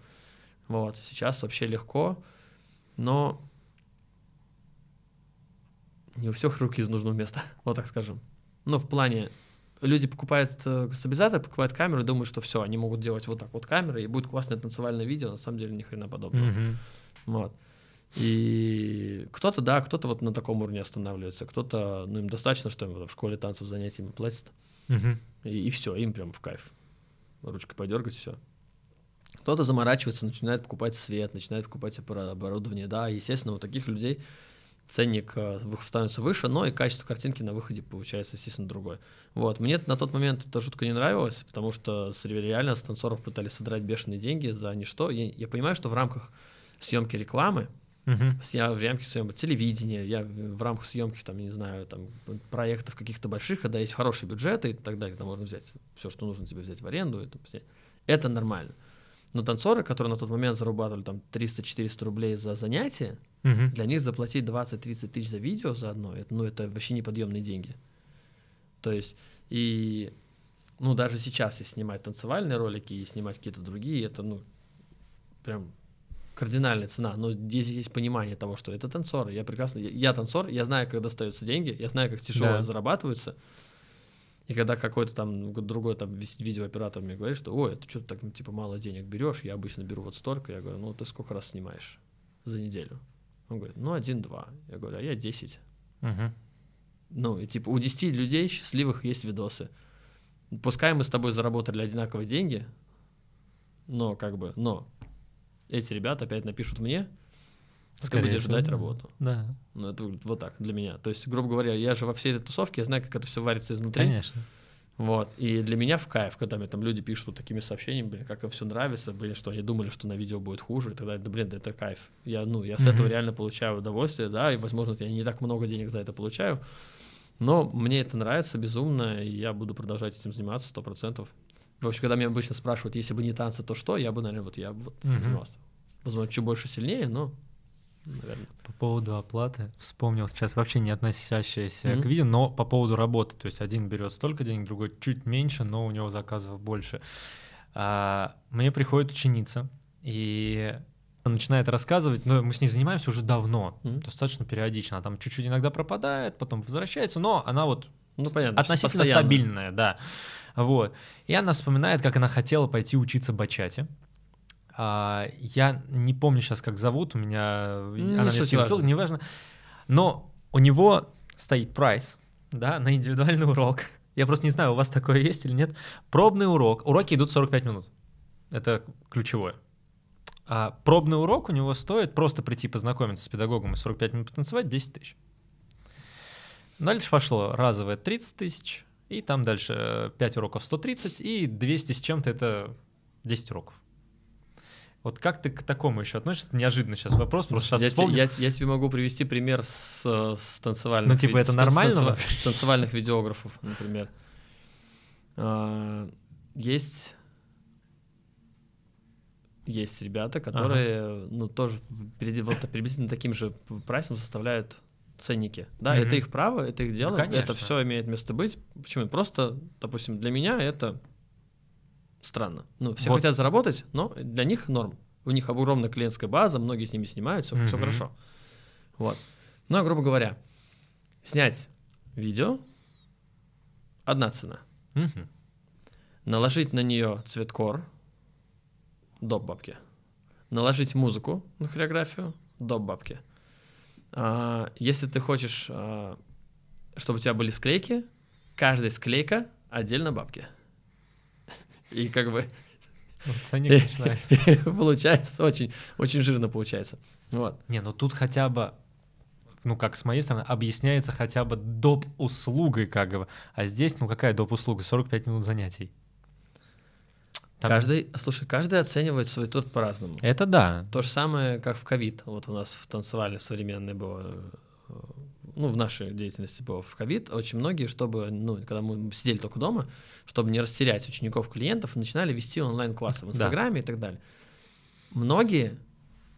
Вот. Сейчас вообще легко, но не у всех руки из нужного места, [laughs] вот так скажем. Ну, в плане, люди покупают э, стабилизатор, покупают камеру и думают, что все, они могут делать вот так вот камеры, и будет классное танцевальное видео, на самом деле ни хрена подобного. Mm-hmm. Вот. И кто-то, да, кто-то вот на таком уровне останавливается, кто-то, ну, им достаточно, что им в школе танцев занятиями платят, угу. и, и все, им прям в кайф. Ручкой подергать, все. Кто-то заморачивается, начинает покупать свет, начинает покупать оборудование, да, естественно, у таких людей ценник э, становится выше, но и качество картинки на выходе получается, естественно, другое. Вот. Мне на тот момент это жутко не нравилось, потому что реально с танцоров пытались содрать бешеные деньги за ничто. Я, я понимаю, что в рамках съемки рекламы Uh-huh. Я в рамках своего телевидения, я в рамках съемки, там, не знаю, там, проектов каких-то больших, когда есть хорошие бюджеты и так далее, там можно взять все, что нужно тебе взять в аренду, это, это нормально. Но танцоры, которые на тот момент зарабатывали там 300-400 рублей за занятие, uh-huh. для них заплатить 20-30 тысяч за видео за одно, это, ну, это вообще неподъемные деньги. То есть, и, ну, даже сейчас, если снимать танцевальные ролики и снимать какие-то другие, это, ну, прям кардинальная цена, но здесь есть понимание того, что это танцор, я прекрасно, я, я танцор, я знаю, как достаются деньги, я знаю, как тяжело да. зарабатываются, и когда какой-то там другой там видеооператор мне говорит, что ой, а ты что-то так ну, типа мало денег берешь, я обычно беру вот столько, я говорю, ну ты сколько раз снимаешь за неделю? Он говорит, ну один-два. Я говорю, а я десять. Угу. Ну и типа у десяти людей счастливых есть видосы. Пускай мы с тобой заработали одинаковые деньги, но как бы, но эти ребята опять напишут мне, Скорее ты ждать работу. Да. Ну, это вот так для меня. То есть, грубо говоря, я же во всей этой тусовке, я знаю, как это все варится изнутри. Конечно. Вот. И для меня в кайф, когда мне там люди пишут вот такими сообщениями, блин, как им все нравится, блин, что они думали, что на видео будет хуже и так далее. Да, блин, да это кайф. Я, ну, я с этого реально получаю удовольствие, да, и, возможно, я не так много денег за это получаю, но мне это нравится безумно, и я буду продолжать этим заниматься сто процентов. В общем, когда меня обычно спрашивают, если бы не танцы, то что, я бы, наверное, вот я бы вот mm занимался. Возможно, чуть больше сильнее, но наверное. По поводу оплаты вспомнил сейчас вообще не относящееся mm-hmm. к видео, но по поводу работы, то есть один берет столько денег, другой чуть меньше, но у него заказов больше. А, мне приходит ученица и начинает рассказывать, но мы с ней занимаемся уже давно, mm-hmm. достаточно периодично, она там чуть-чуть иногда пропадает, потом возвращается, но она вот ну, понятно, относительно стабильная, да. Вот. И она вспоминает, как она хотела пойти учиться бачате. А, я не помню сейчас, как зовут, у меня... Ну, не она мне скинула ссылку, неважно. Но у него стоит прайс, да, на индивидуальный урок. Я просто не знаю, у вас такое есть или нет. Пробный урок. Уроки идут 45 минут. Это ключевое. А пробный урок у него стоит просто прийти познакомиться с педагогом и 45 минут потанцевать 10 тысяч. Дальше пошло разовое 30 тысяч, и там дальше 5 э, уроков 130 и 200 с чем-то это 10 уроков. Вот как ты к такому еще относишься? Это неожиданный сейчас вопрос, просто сейчас я вспомню. Те, я, я тебе могу привести пример с, с танцевальных... Ну, типа, это нормально? С, с танцевальных видеографов, например. А, есть... Есть ребята, которые, ага. ну, тоже приблизительно таким же прайсом составляют ценники. Да, угу. это их право, это их дело, ну, это все имеет место быть. Почему? Просто, допустим, для меня это странно. Ну, все вот. хотят заработать, но для них норм. У них огромная клиентская база, многие с ними снимают, все, угу. все хорошо. Вот. Но, ну, а, грубо говоря, снять видео одна цена. Угу. Наложить на нее цветкор доп бабки. Наложить музыку на хореографию доп бабки а, если ты хочешь, а, чтобы у тебя были склейки, каждая склейка отдельно бабки. И как бы... Ну, [laughs] получается очень, очень жирно получается. Вот. Не, ну тут хотя бы ну, как с моей стороны, объясняется хотя бы доп. услугой, как бы. А здесь, ну, какая доп. услуга? 45 минут занятий. Там... Каждый, слушай, каждый оценивает свой тур по-разному. Это да. То же самое, как в ковид. Вот у нас в танцевале современной было э, ну, в нашей деятельности было в ковид, очень многие, чтобы, ну, когда мы сидели только дома, чтобы не растерять учеников, клиентов, начинали вести онлайн-классы в Инстаграме да. и так далее. Многие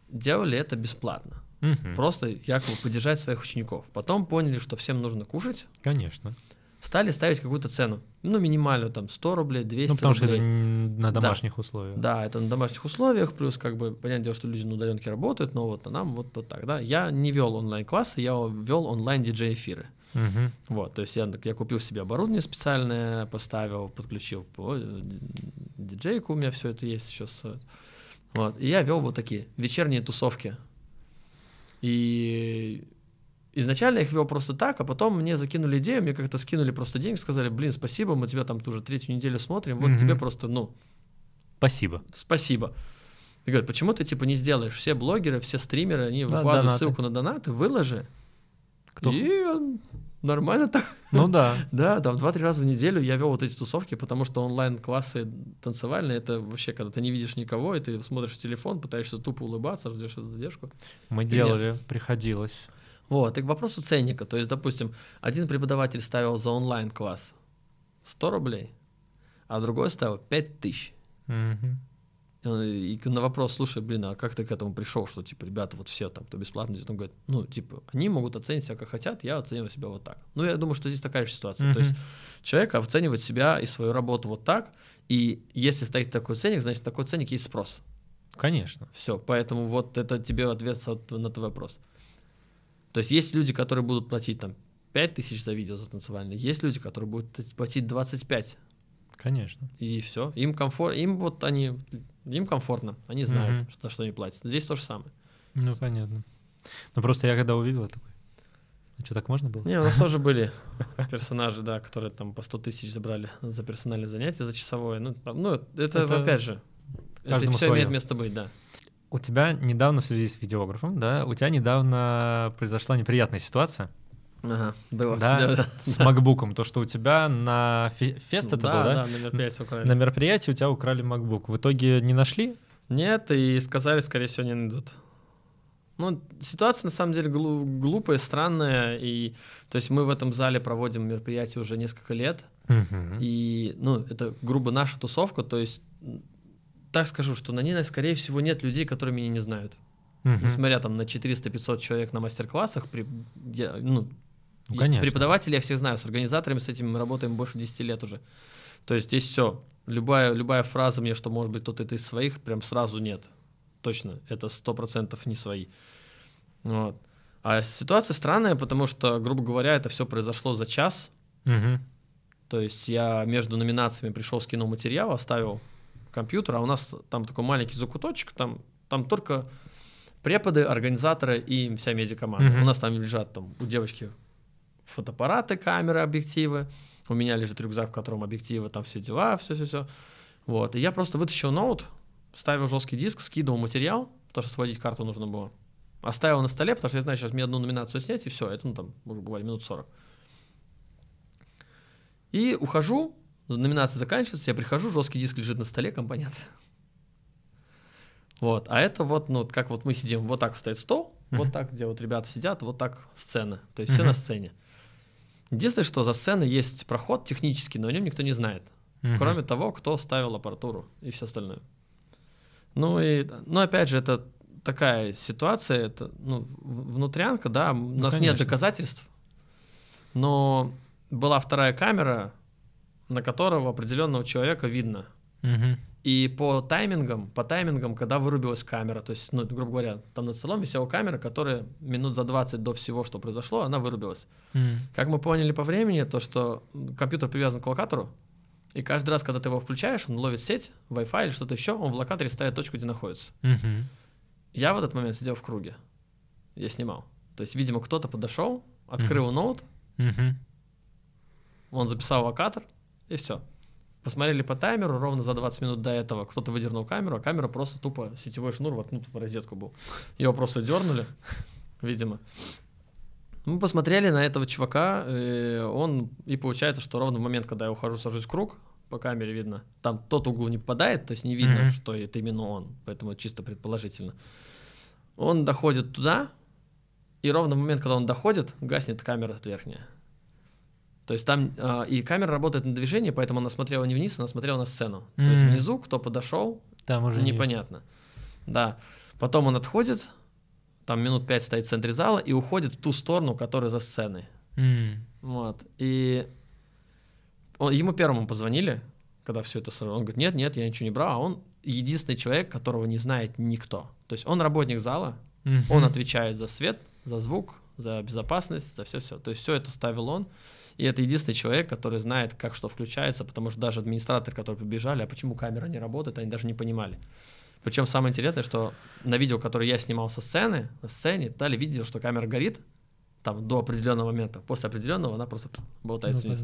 делали это бесплатно. Угу. Просто якобы поддержать своих учеников. Потом поняли, что всем нужно кушать. Конечно стали ставить какую-то цену. Ну, минимальную, там, 100 рублей, 200 Ну, потому рублей. что это на домашних да. условиях. Да, это на домашних условиях, плюс, как бы, понятное дело, что люди на удаленке работают, но вот нам вот, вот так, да. Я не вел онлайн-классы, я вел онлайн-диджей-эфиры. Угу. Вот, то есть я, я купил себе оборудование специальное, поставил, подключил по э, диджейку, у меня все это есть сейчас. Вот, и я вел вот такие вечерние тусовки. И Изначально я их вел просто так, а потом мне закинули идею, мне как-то скинули просто денег, сказали, блин, спасибо, мы тебя там уже третью неделю смотрим, вот mm-hmm. тебе просто, ну... Спасибо. Спасибо. И говорят, почему ты типа не сделаешь? Все блогеры, все стримеры, они выкладывают ссылку на донаты, выложи. Кто? И нормально так. Ну да. [laughs] да, там два-три раза в неделю я вел вот эти тусовки, потому что онлайн-классы танцевальные, это вообще, когда ты не видишь никого, и ты смотришь в телефон, пытаешься тупо улыбаться, ждешь задержку. Мы и делали, нет. приходилось. Вот, и к вопросу ценника. То есть, допустим, один преподаватель ставил за онлайн-класс 100 рублей, а другой ставил 5000. mm И на вопрос, слушай, блин, а как ты к этому пришел, что, типа, ребята, вот все там, кто бесплатно идет, он говорит, ну, типа, они могут оценить себя как хотят, я оцениваю себя вот так. Ну, я думаю, что здесь такая же ситуация. mm То есть человек оценивает себя и свою работу вот так, и если стоит такой ценник, значит, такой ценник есть спрос. Конечно. Все, поэтому вот это тебе ответ на твой вопрос. То есть есть люди, которые будут платить там 5 тысяч за видео за танцевальное, есть люди, которые будут платить 25. Конечно. И все. Им комфорт, им вот они, им комфортно, они знают, угу. что, что они платят. Здесь то же самое. Ну, so. понятно. Ну, просто я когда увидел, такой, а что, так можно было? Не, у нас тоже были персонажи, да, которые там по 100 тысяч забрали за персональное занятие, за часовое. Ну, ну это, опять же, это все имеет место быть, да у тебя недавно в связи с видеографом, да, у тебя недавно произошла неприятная ситуация. Ага, было. Да, с макбуком. То, что у тебя на фест это было, да? Да, на мероприятии украли. На мероприятии у тебя украли макбук. В итоге не нашли? Нет, и сказали, скорее всего, не найдут. Ну, ситуация на самом деле глу- глупая, странная, и то есть мы в этом зале проводим мероприятия уже несколько лет, угу. и ну это грубо наша тусовка, то есть так скажу, что на Ниной, скорее всего, нет людей, которые меня не знают. Угу. Несмотря там на 400-500 человек на мастер-классах, при, я, ну, ну, преподавателей я всех знаю, с организаторами с этим мы работаем больше 10 лет уже. То есть здесь все. Любая, любая фраза мне, что может быть кто это из своих, прям сразу нет. Точно, это процентов не свои. Вот. А ситуация странная, потому что, грубо говоря, это все произошло за час. Угу. То есть я между номинациями пришел, скинул материал, оставил компьютер, а у нас там такой маленький закуточек, там, там только преподы, организаторы и вся медиакоманда. Mm-hmm. У нас там лежат там, у девочки фотоаппараты, камеры, объективы. У меня лежит рюкзак, в котором объективы, там все дела, все-все-все. Вот. И я просто вытащил ноут, ставил жесткий диск, скидывал материал, потому что сводить карту нужно было. Оставил на столе, потому что я знаю, сейчас мне одну номинацию снять, и все, это, ну, там, уже говоря, минут 40. И ухожу, ну, номинация заканчивается, я прихожу, жесткий диск лежит на столе, компонент. Вот, а это вот, ну, как вот мы сидим, вот так стоит стол, mm-hmm. вот так, где вот ребята сидят, вот так сцена, то есть mm-hmm. все на сцене. Единственное, что за сценой есть проход технический, но о нем никто не знает, mm-hmm. кроме того, кто ставил аппаратуру и все остальное. Ну и, ну опять же, это такая ситуация, это, ну, внутрянка, да, у ну, нас конечно. нет доказательств, но была вторая камера, на которого определенного человека видно. Угу. И по таймингам, по таймингам, когда вырубилась камера, то есть, ну, грубо говоря, там над столом висела камера, которая минут за 20 до всего, что произошло, она вырубилась. Mm. Как мы поняли по времени, то, что компьютер привязан к локатору, и каждый раз, когда ты его включаешь, он ловит сеть, Wi-Fi или что-то еще, он в локаторе ставит точку, где находится. Mm-hmm. Я в этот момент сидел в круге. Я снимал. То есть, видимо, кто-то подошел, открыл mm-hmm. ноут, mm-hmm. он записал локатор, и все. Посмотрели по таймеру, ровно за 20 минут до этого кто-то выдернул камеру, а камера просто тупо сетевой шнур воткнут в розетку был. Его просто дернули, видимо. Мы посмотрели на этого чувака, и э, он, и получается, что ровно в момент, когда я ухожу сажусь в круг, по камере видно, там тот угол не попадает, то есть не видно, mm-hmm. что это именно он, поэтому чисто предположительно. Он доходит туда, и ровно в момент, когда он доходит, гаснет камера верхняя. То есть там э, и камера работает на движение, поэтому она смотрела не вниз, она смотрела на сцену. mm То есть внизу кто подошел, там уже непонятно. Не... Да. Потом он отходит, там минут пять стоит в центре зала и уходит в ту сторону, которая за сценой. Mm. Вот. И он, ему первому позвонили, когда все это сразу. Он говорит, нет, нет, я ничего не брал. А он единственный человек, которого не знает никто. То есть он работник зала, mm-hmm. он отвечает за свет, за звук, за безопасность, за все-все. То есть все это ставил он. И это единственный человек, который знает, как что включается, потому что даже администраторы, которые побежали, а почему камера не работает, они даже не понимали. Причем самое интересное, что на видео, которое я снимал со сцены, на сцене, Тали видел, что камера горит там до определенного момента. После определенного она просто болтается ну, вниз.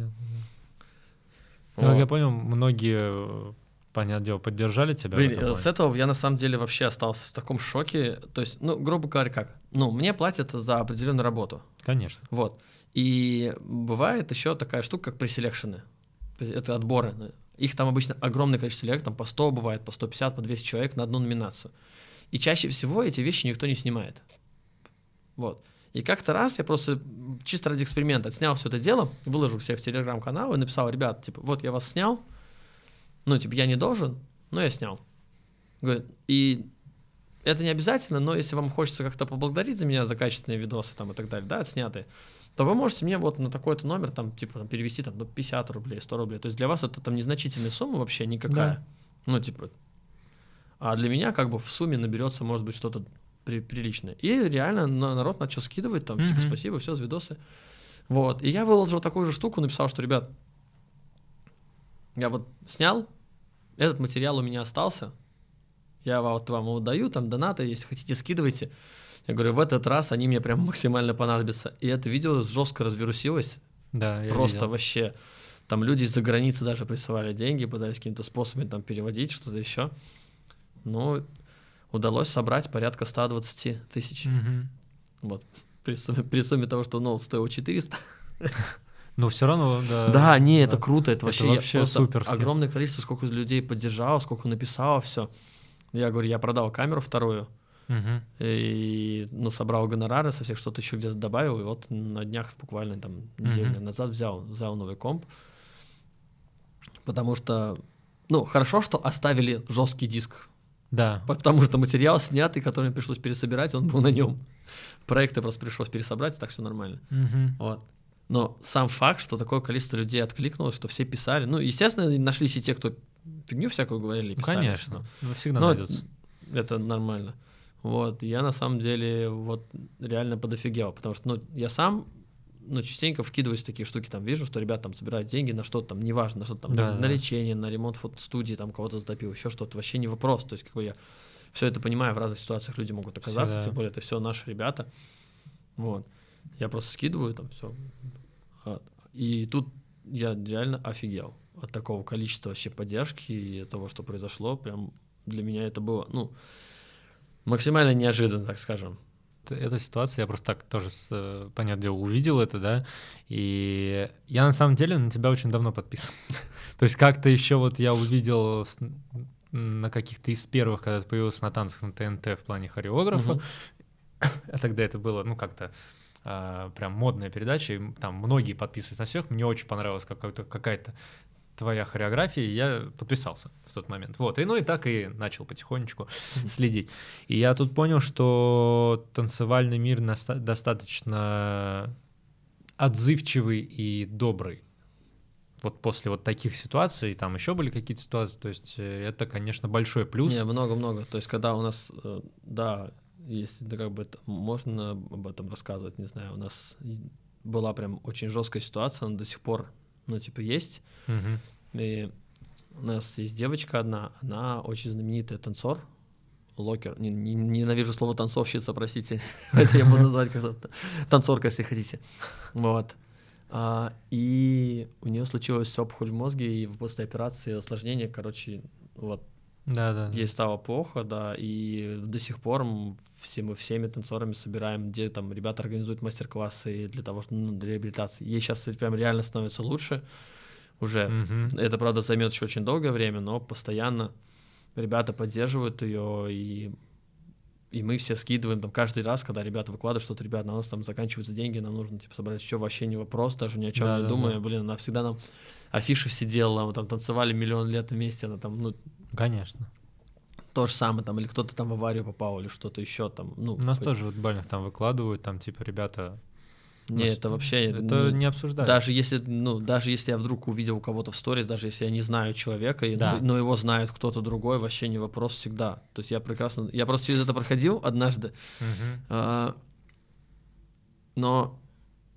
Понятно, да. О. я понял, многие, понятное дело, поддержали тебя. Блин, с этого я на самом деле вообще остался в таком шоке. То есть, ну, грубо говоря, как? Ну, мне платят за определенную работу. Конечно. Вот. И бывает еще такая штука, как преселекшены. Это отборы. Их там обычно огромное количество человек, там по 100 бывает, по 150, по 200 человек на одну номинацию. И чаще всего эти вещи никто не снимает. Вот. И как-то раз я просто чисто ради эксперимента отснял все это дело, выложил себе в телеграм-канал и написал, ребят, типа, вот я вас снял, ну, типа, я не должен, но я снял. и это не обязательно, но если вам хочется как-то поблагодарить за меня за качественные видосы там и так далее, да, отснятые, то вы можете мне вот на такой-то номер там, типа, там, перевести там, ну, 50 рублей, 100 рублей. То есть для вас это там незначительная сумма вообще никакая. Да. Ну, типа, а для меня как бы в сумме наберется, может быть, что-то при, приличное. И реально народ начал скидывать, там, типа, спасибо, все, с видосы. Вот. И я выложил такую же штуку, написал, что, ребят, я вот снял, этот материал у меня остался, я вот вам его даю, там донаты, если хотите, скидывайте. Я говорю, в этот раз они мне прям максимально понадобятся. И это видео жестко развирусилось. Да, я Просто видел. вообще. Там люди из-за границы даже присылали деньги, пытались какими-то способами там переводить, что-то еще. Ну, удалось собрать порядка 120 тысяч. Угу. Вот. При сумме, при сумме того, что ноут стоил 400. Но все равно, да. Да, не, да. это круто, это, это вообще, вообще супер. Огромное количество, сколько людей поддержало, сколько написало, все. Я говорю, я продал камеру вторую, Угу. И, ну, собрал гонорары со всех, что-то еще где-то добавил, и вот на днях буквально там неделю угу. назад взял, взял новый комп, потому что, ну, хорошо, что оставили жесткий диск, да. потому что материал снятый, который мне пришлось пересобирать, он был на нем. Проекты просто пришлось пересобрать, так все нормально. Угу. Вот. Но сам факт, что такое количество людей откликнулось, что все писали. Ну, естественно, нашлись и те, кто фигню всякую говорили и писали. Ну, конечно, но ну, всегда Но найдется. Это нормально. Вот, я на самом деле вот реально подофигел, потому что, ну, я сам но ну, частенько вкидываюсь в такие штуки, там вижу, что ребята там собирают деньги на что-то там, неважно, на что-то там, да, на, да. на лечение, на ремонт фотостудии, там кого-то затопил, еще что-то, вообще не вопрос, то есть какой я все это понимаю, в разных ситуациях люди могут оказаться, Всегда. тем более это все наши ребята, вот, я просто скидываю там все, и тут я реально офигел от такого количества вообще поддержки и того, что произошло, прям для меня это было, ну, Максимально неожиданно, так скажем эта ситуация, я просто так тоже, с, э, понятное дело, увидел это, да, и я на самом деле на тебя очень давно подписан. [laughs] То есть как-то еще вот я увидел на каких-то из первых, когда ты появился на танцах на ТНТ в плане хореографа, [coughs] а тогда это было, ну, как-то а, прям модная передача, и там многие подписывались на всех. Мне очень понравилась какая-то какая то твоя хореография, и я подписался в тот момент. Вот, и ну и так и начал потихонечку следить. И я тут понял, что танцевальный мир достаточно отзывчивый и добрый. Вот после вот таких ситуаций, там еще были какие-то ситуации, то есть э, это, конечно, большой плюс. Не, много-много. То есть когда у нас, э, да, если да, как бы это, можно об этом рассказывать, не знаю, у нас была прям очень жесткая ситуация, она до сих пор ну, типа, есть. Угу. И у нас есть девочка одна, она очень знаменитая танцор, локер. Не, ненавижу слово танцовщица, простите. [laughs] Это я буду называть как-то танцорка, если хотите. Вот. А, и у нее случилось опухоль в мозге, и после операции осложнение, короче, вот да, да. Ей стало плохо, да, и до сих пор все мы всеми танцорами собираем, где там ребята организуют мастер-классы для того, чтобы ну, для реабилитации. Ей сейчас прям реально становится лучше уже. Угу. Это, правда, займет еще очень долгое время, но постоянно ребята поддерживают ее, и, и мы все скидываем там каждый раз, когда ребята выкладывают что-то, ребят, на ну, нас там заканчиваются деньги, нам нужно типа собрать еще вообще не вопрос, даже ни о чем да, не да, думая, да. блин, она всегда нам афиши все делала, мы там танцевали миллион лет вместе, она там, ну, Конечно. То же самое там, или кто-то там в аварию попал, или что-то еще там. Ну, У нас хоть... тоже вот больных там выкладывают, там типа ребята ну, не, Нас... это вообще это не обсуждается. Даже если, ну, даже если я вдруг увидел у кого-то в сторис, даже если я не знаю человека, да. но, ну, но его знает кто-то другой, вообще не вопрос всегда. То есть я прекрасно, я просто через это проходил однажды, угу. а, но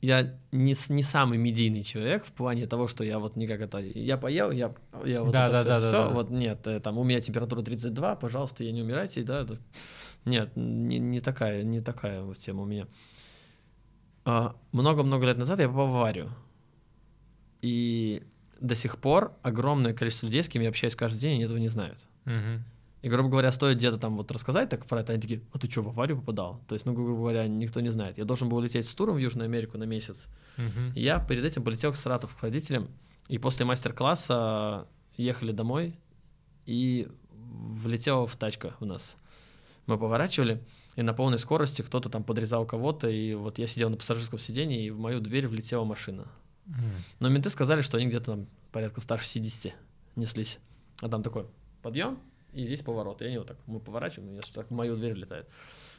я не, не самый медийный человек в плане того, что я вот никак это... Я поел, я, я вот да, это да, все, да, да, все да. вот нет, э, там у меня температура 32, пожалуйста, я не умирайте, да, это, нет, не, не такая, не такая вот тема у меня. А, много-много лет назад я попал в аварию, и до сих пор огромное количество людей, с кем я общаюсь каждый день, они этого не знают. Угу. И, грубо говоря, стоит где-то там вот рассказать так про это, они такие, а ты что, в аварию попадал? То есть, ну, грубо говоря, никто не знает. Я должен был лететь с туром в Южную Америку на месяц. Угу. Я перед этим полетел к Саратов к родителям, и после мастер-класса ехали домой, и влетела в тачка у нас. Мы поворачивали, и на полной скорости кто-то там подрезал кого-то, и вот я сидел на пассажирском сидении, и в мою дверь влетела машина. Mm. Но менты сказали, что они где-то там порядка 160 неслись. А там такой подъем, и здесь поворот. И они вот так, мы поворачиваем, и у меня так в мою дверь летает.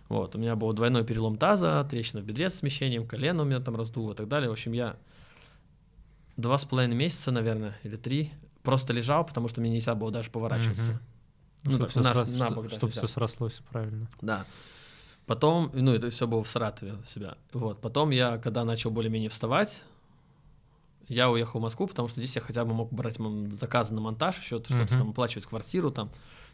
Вот, у меня был двойной перелом таза, трещина в бедре с смещением, колено у меня там раздуло и так далее. В общем, я два с половиной месяца, наверное, или три, просто лежал, потому что мне нельзя было даже поворачиваться. Ну, чтобы все, нас, сра... на бок, чтобы все срослось правильно. Да. Потом, ну, это все было в Саратове у себя. Вот. Потом я, когда начал более-менее вставать, я уехал в Москву, потому что здесь я хотя бы мог брать заказы на монтаж, еще что-то, угу. там, оплачивать квартиру там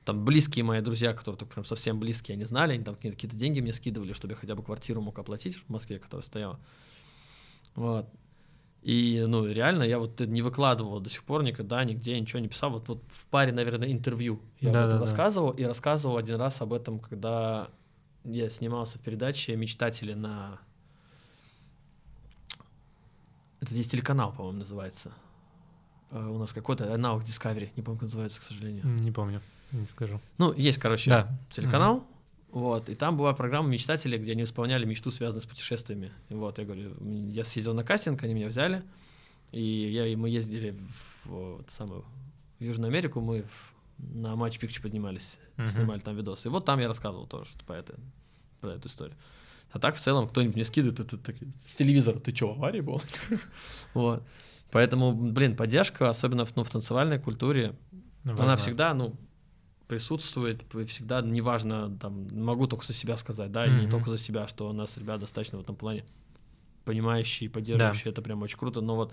там близкие мои друзья, которые только прям совсем близкие, они знали, они там какие-то деньги мне скидывали, чтобы я хотя бы квартиру мог оплатить в Москве, которая стояла. Вот. И, ну, реально, я вот не выкладывал до сих пор никогда, нигде ничего не писал. Вот, вот в паре, наверное, интервью я да, об этом да, рассказывал. Да. И рассказывал один раз об этом, когда я снимался в передаче «Мечтатели» на... Это здесь телеканал, по-моему, называется. Э, у нас какой-то аналог Discovery, не помню, как называется, к сожалению. Не помню. Не скажу. Ну, есть, короче, да. телеканал. Угу. Вот, и там была программа «Мечтатели», где они исполняли мечту, связанную с путешествиями. И вот, я говорю, я съездил на кастинг, они меня взяли, и, я, и мы ездили в, вот, самую, в Южную Америку, мы в, на матч Пикче поднимались, uh-huh. снимали там видосы. И вот там я рассказывал тоже что по этой, про эту историю. А так, в целом, кто-нибудь мне скидывает, это, это, с телевизора, ты чё, аварии был? [laughs] вот. Поэтому, блин, поддержка, особенно в, ну, в танцевальной культуре, ну, она важна. всегда, ну, присутствует всегда, неважно, там, могу только за себя сказать, да, mm-hmm. и не только за себя, что у нас ребята достаточно в этом плане понимающие и поддерживающие, да. это прям очень круто, но вот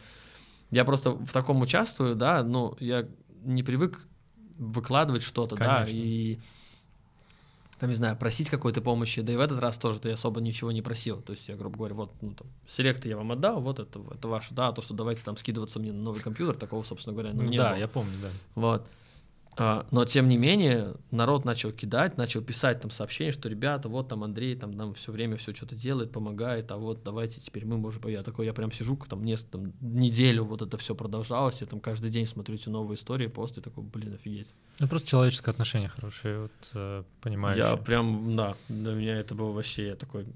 я просто в таком участвую, да, но я не привык выкладывать что-то, да, и там, не знаю, просить какой-то помощи, да и в этот раз тоже ты особо ничего не просил, то есть я, грубо говоря, вот, ну, там, селекты я вам отдал, вот это, это ваше, да, а то, что давайте там скидываться мне на новый компьютер, такого, собственно говоря, ну, ну не да, было. я помню, да. Вот, а, но, тем не менее, народ начал кидать, начал писать там сообщения, что, ребята, вот там Андрей там нам все время все что-то делает, помогает, а вот давайте теперь мы можем... Я такой, я прям сижу, там, несколько, там, неделю вот это все продолжалось, я там каждый день смотрю эти новые истории, посты, такой, блин, офигеть. Ну, просто человеческое отношение хорошее, вот, э, понимаешь. Я прям, да, для меня это было вообще, я такой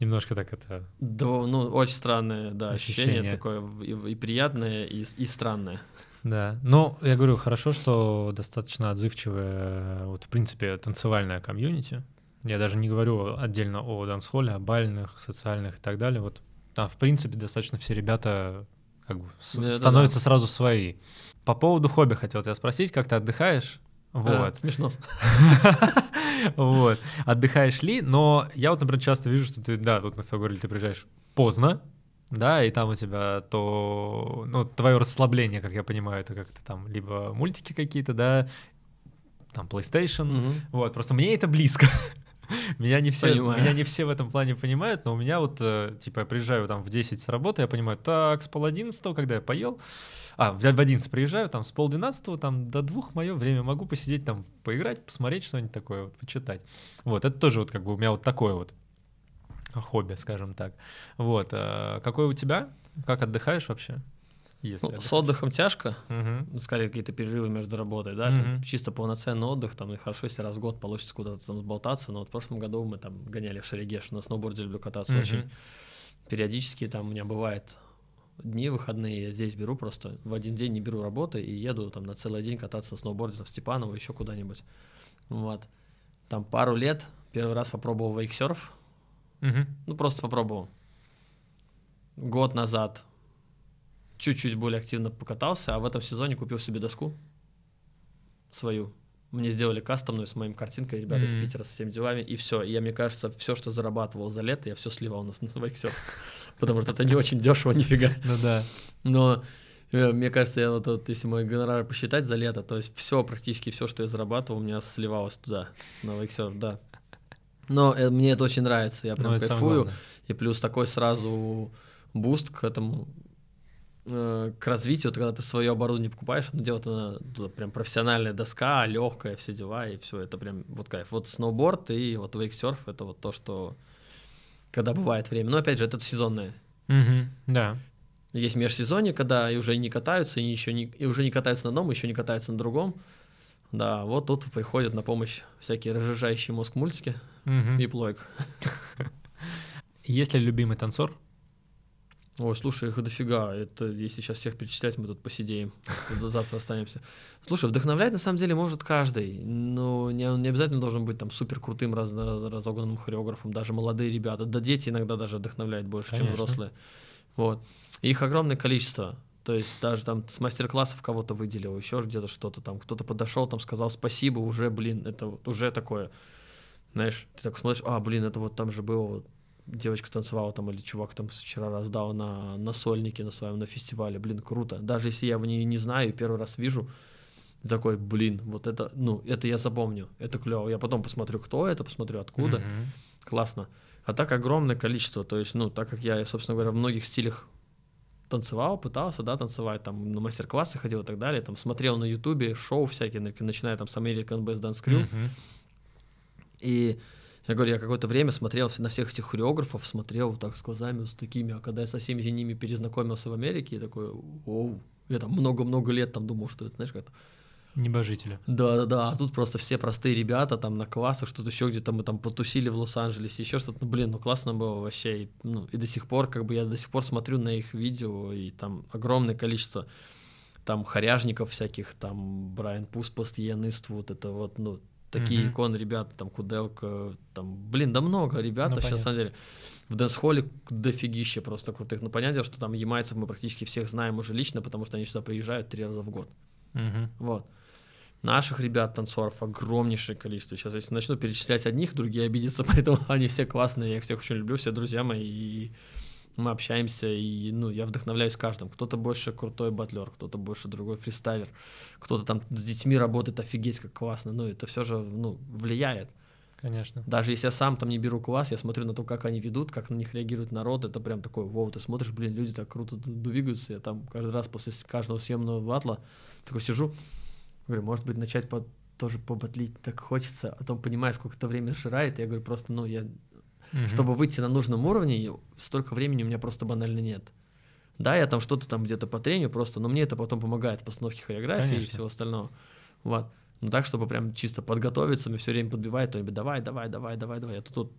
немножко так это... Да, ну, очень странное, да, ощущение, ощущение такое и, и приятное, и, и странное. Да, ну, я говорю, хорошо, что достаточно отзывчивая, вот, в принципе, танцевальная комьюнити. Я даже не говорю отдельно о дансхолле, о бальных, социальных и так далее. Вот там, в принципе, достаточно все ребята как бы да, становятся сразу свои. По поводу хобби хотел тебя спросить, как ты отдыхаешь? Вот. А, смешно. [laughs] Вот. Отдыхаешь ли, но я вот, например, часто вижу, что ты, да, вот мы с тобой говорили, ты приезжаешь поздно, да, и там у тебя то, ну, твое расслабление, как я понимаю, это как-то там либо мультики какие-то, да, там PlayStation, угу. вот, просто мне это близко. [laughs] Меня не, все, понимаю. меня не все в этом плане понимают, но у меня вот, э, типа, я приезжаю там в 10 с работы, я понимаю, так, с пол 11, когда я поел, а, в 11 приезжаю, там с полдвенадцатого там до двух мое время могу посидеть там, поиграть, посмотреть что-нибудь такое, вот, почитать. Вот, это тоже вот как бы у меня вот такое вот хобби, скажем так. Вот, а какое у тебя? Как отдыхаешь вообще? Если ну, с отдыхом тяжко, угу. скорее какие-то перерывы между работой, да, угу. чисто полноценный отдых, там, и хорошо, если раз в год получится куда-то там сболтаться, но вот в прошлом году мы там гоняли в Шерегеш, на сноуборде люблю кататься угу. очень, периодически там у меня бывает дни выходные я здесь беру просто, в один день не беру работы и еду там на целый день кататься сноубордером в Степаново, еще куда-нибудь. Вот. Там пару лет, первый раз попробовал вейксерф, угу. ну просто попробовал. Год назад чуть-чуть более активно покатался, а в этом сезоне купил себе доску свою. Мне сделали кастомную с моим картинкой, ребята mm-hmm. из Питера со всеми делами, и все. я, мне кажется, все, что зарабатывал за лето, я все сливал на, на вейксерф потому что это не очень дешево, нифига. [laughs] Ну да. Но э, мне кажется, я вот, вот если мой гонорар посчитать за лето, то есть все, практически все, что я зарабатывал, у меня сливалось туда, на Lexer, да. Но э, мне это очень нравится, я ну, прям ну, кайфую. И плюс такой сразу буст к этому э, к развитию, когда ты свое оборудование покупаешь, ну, делает она прям профессиональная доска, легкая, все дела, и все, это прям вот кайф. Вот сноуборд и вот вейксерф — это вот то, что когда бывает время. Но опять же, это сезонное. Угу, да. Есть межсезонье, когда и уже не катаются, и, еще не, и уже не катаются на одном, еще не катаются на другом. Да, вот тут приходят на помощь всякие разжижающие мозг мультики угу. и плойк. [laughs] Есть ли любимый танцор? Ой, слушай, их дофига. Это если сейчас всех перечислять, мы тут посидеем. Завтра останемся. Слушай, вдохновлять на самом деле может каждый. Но не, он не обязательно должен быть там супер крутым, раз, раз, разогнанным хореографом. Даже молодые ребята. Да дети иногда даже вдохновляют больше, Конечно. чем взрослые. Вот. Их огромное количество. То есть даже там с мастер-классов кого-то выделил, еще где-то что-то там, кто-то подошел, там сказал спасибо, уже, блин, это уже такое, знаешь, ты так смотришь, а, блин, это вот там же было, вот девочка танцевала там или чувак там вчера раздал на, на сольнике на своем, на фестивале, блин, круто. Даже если я его не, не знаю и первый раз вижу, такой, блин, вот это, ну, это я запомню, это клево. Я потом посмотрю, кто это, посмотрю, откуда. mm Классно. А так огромное количество, то есть, ну, так как я, собственно говоря, в многих стилях танцевал, пытался, да, танцевать, там, на мастер-классы ходил и так далее, там, смотрел на ютубе шоу всякие, начиная там с American Best Dance Crew. mm И я говорю, я какое-то время смотрел на всех этих хореографов, смотрел так с глазами, с такими, а когда я со всеми ними перезнакомился в Америке, я такой, оу, я там много-много лет там думал, что это, знаешь, как-то Небожители. Да, да, да. А тут просто все простые ребята там на классах, что-то еще где-то мы там потусили в Лос-Анджелесе, еще что-то. Ну, блин, ну классно было вообще. И, ну, и до сих пор, как бы я до сих пор смотрю на их видео, и там огромное количество там хоряжников всяких, там Брайан Пус, Паст, Иствуд, это вот, ну, такие mm-hmm. иконы, ребята, там Куделка, э, там, блин, да много ребят, ну, сейчас, на самом деле, в дэнс-холле дофигища просто крутых. Но ну, понятно, что там ямайцев мы практически всех знаем уже лично, потому что они сюда приезжают три раза в год. Mm-hmm. Вот. Наших ребят-танцоров огромнейшее количество. Сейчас, если начну перечислять одних, другие обидятся, [laughs] поэтому они все классные, я их всех очень люблю, все друзья мои. И мы общаемся, и ну, я вдохновляюсь каждым. Кто-то больше крутой батлер, кто-то больше другой фристайлер, кто-то там с детьми работает, офигеть, как классно. Но ну, это все же ну, влияет. Конечно. Даже если я сам там не беру класс, я смотрю на то, как они ведут, как на них реагирует народ, это прям такой, вау, ты смотришь, блин, люди так круто двигаются, я там каждый раз после каждого съемного батла такой сижу, говорю, может быть, начать по тоже побатлить так хочется, а потом понимаю, сколько это время жирает, я говорю, просто, ну, я Угу. Чтобы выйти на нужном уровне, столько времени у меня просто банально нет. Да, я там что-то там где-то по трению просто, но мне это потом помогает в постановке хореографии Конечно. и всего остального. Вот. Ну так, чтобы прям чисто подготовиться, мне все время подбивает, то давай, давай, давай, давай, давай. Я тут, тут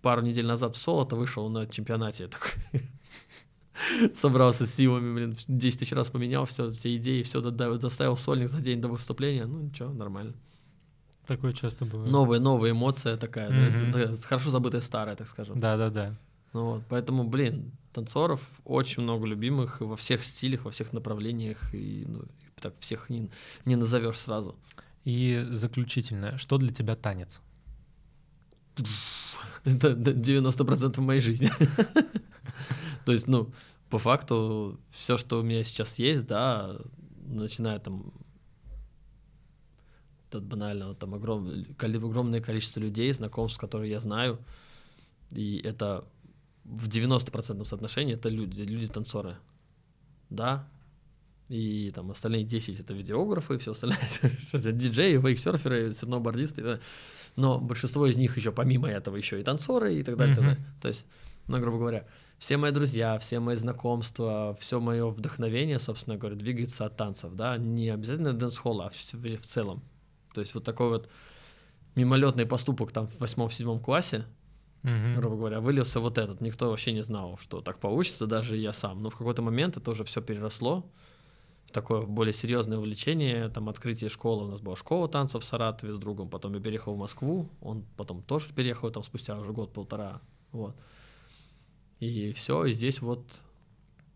пару недель назад в соло-то вышел на чемпионате. Я такой [laughs] собрался с силами, блин, 10 тысяч раз поменял все, все идеи, все заставил сольник за день до выступления. Ну ничего, нормально. Такое часто бывает. Новая, новая эмоция такая, mm-hmm. да, хорошо забытая старая, так скажем. Да-да-да. Ну вот, поэтому, блин, танцоров очень много любимых во всех стилях, во всех направлениях, и ну, так всех не, не назовешь сразу. И заключительное, что для тебя танец? [laughs] Это 90% моей жизни. [laughs] То есть, ну, по факту, все, что у меня сейчас есть, да, начиная там Тут банально вот там огром... огромное количество людей, знакомств, которые я знаю, и это в 90% соотношении это люди, люди-танцоры. Да, и там остальные 10 это видеографы, все остальное [laughs] это диджеи, вейксерферы, сернобордисты. Но большинство из них еще помимо этого еще и танцоры и так далее. Mm-hmm. То есть, ну, грубо говоря, все мои друзья, все мои знакомства, все мое вдохновение, собственно говоря, двигается от танцев, да, не обязательно дэнс-холла, а в, в целом. То есть вот такой вот мимолетный поступок там в восьмом-седьмом классе, угу. грубо говоря, вылился вот этот. Никто вообще не знал, что так получится, даже я сам. Но в какой-то момент это уже все переросло в такое более серьезное увлечение. Там открытие школы, у нас была школа танцев в Саратове с другом, потом я переехал в Москву, он потом тоже переехал там спустя уже год-полтора, вот. И все, и здесь вот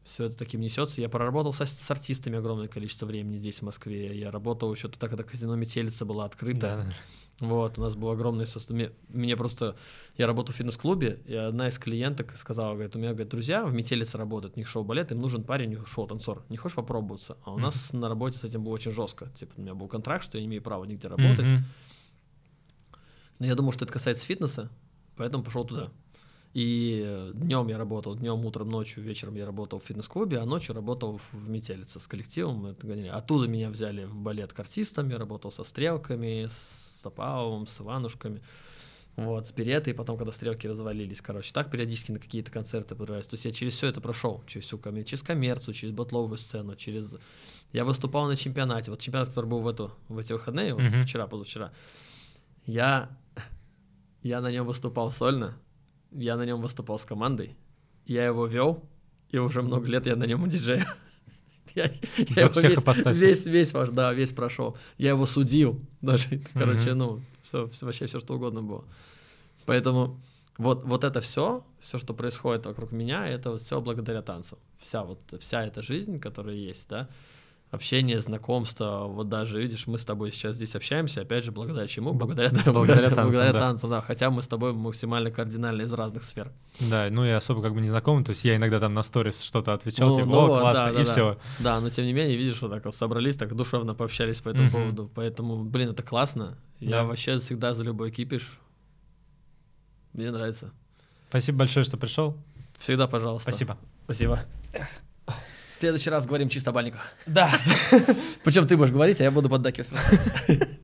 все это таким несется. Я проработал со, с артистами огромное количество времени здесь, в Москве. Я работал еще тогда, когда казино Метелица было открыто. Да. Вот, у нас был огромный состав. Мне, просто... Я работал в фитнес-клубе, и одна из клиенток сказала, говорит, у меня, говорит, друзья в Метелице работают, у них шоу-балет, им нужен парень, шоу-танцор. Не хочешь попробоваться? А у mm-hmm. нас на работе с этим было очень жестко. Типа, у меня был контракт, что я не имею права нигде работать. Mm-hmm. Но я думал, что это касается фитнеса, поэтому пошел туда. И днем я работал, днем, утром, ночью, вечером я работал в фитнес-клубе, а ночью работал в метелице с коллективом. оттуда меня взяли в балет к артистам, я работал со стрелками, с Топавовым, с Иванушками. Вот, с перетой, потом, когда стрелки развалились, короче, так периодически на какие-то концерты подрывались. То есть я через все это прошел, через всю коммер... через коммерцию, через батловую сцену, через... Я выступал на чемпионате, вот чемпионат, который был в, эту, в эти выходные, вот, mm-hmm. вчера, позавчера. Я... я на нем выступал сольно, я на нем выступал с командой, я его вел, и уже много лет я на нем диджею. [laughs] Я, я его весь, весь, весь, да, весь прошел. Я его судил даже, [laughs] короче, uh-huh. ну, все, все, вообще все, что угодно было. Поэтому вот, вот это все, все, что происходит вокруг меня, это вот все благодаря танцам. Вся вот, вся эта жизнь, которая есть, да, общение, знакомство. Вот даже, видишь, мы с тобой сейчас здесь общаемся, опять же, благодаря чему? Благодаря, [laughs] благодаря, танцам, благодаря да. танцам, да. Хотя мы с тобой максимально кардинально из разных сфер. Да, ну и особо как бы не знаком, то есть я иногда там на сторис что-то отвечал, ну, типа, ну, о, классно, да, и да, все. Да, но тем не менее, видишь, вот так вот собрались, так душевно пообщались по этому угу. поводу. Поэтому, блин, это классно. Да. Я вообще всегда за любой кипиш. Мне нравится. Спасибо большое, что пришел. Всегда, пожалуйста. Спасибо. Спасибо следующий раз говорим чисто о бальниках. Да. [laughs] Причем ты будешь говорить, а я буду поддакивать. [laughs]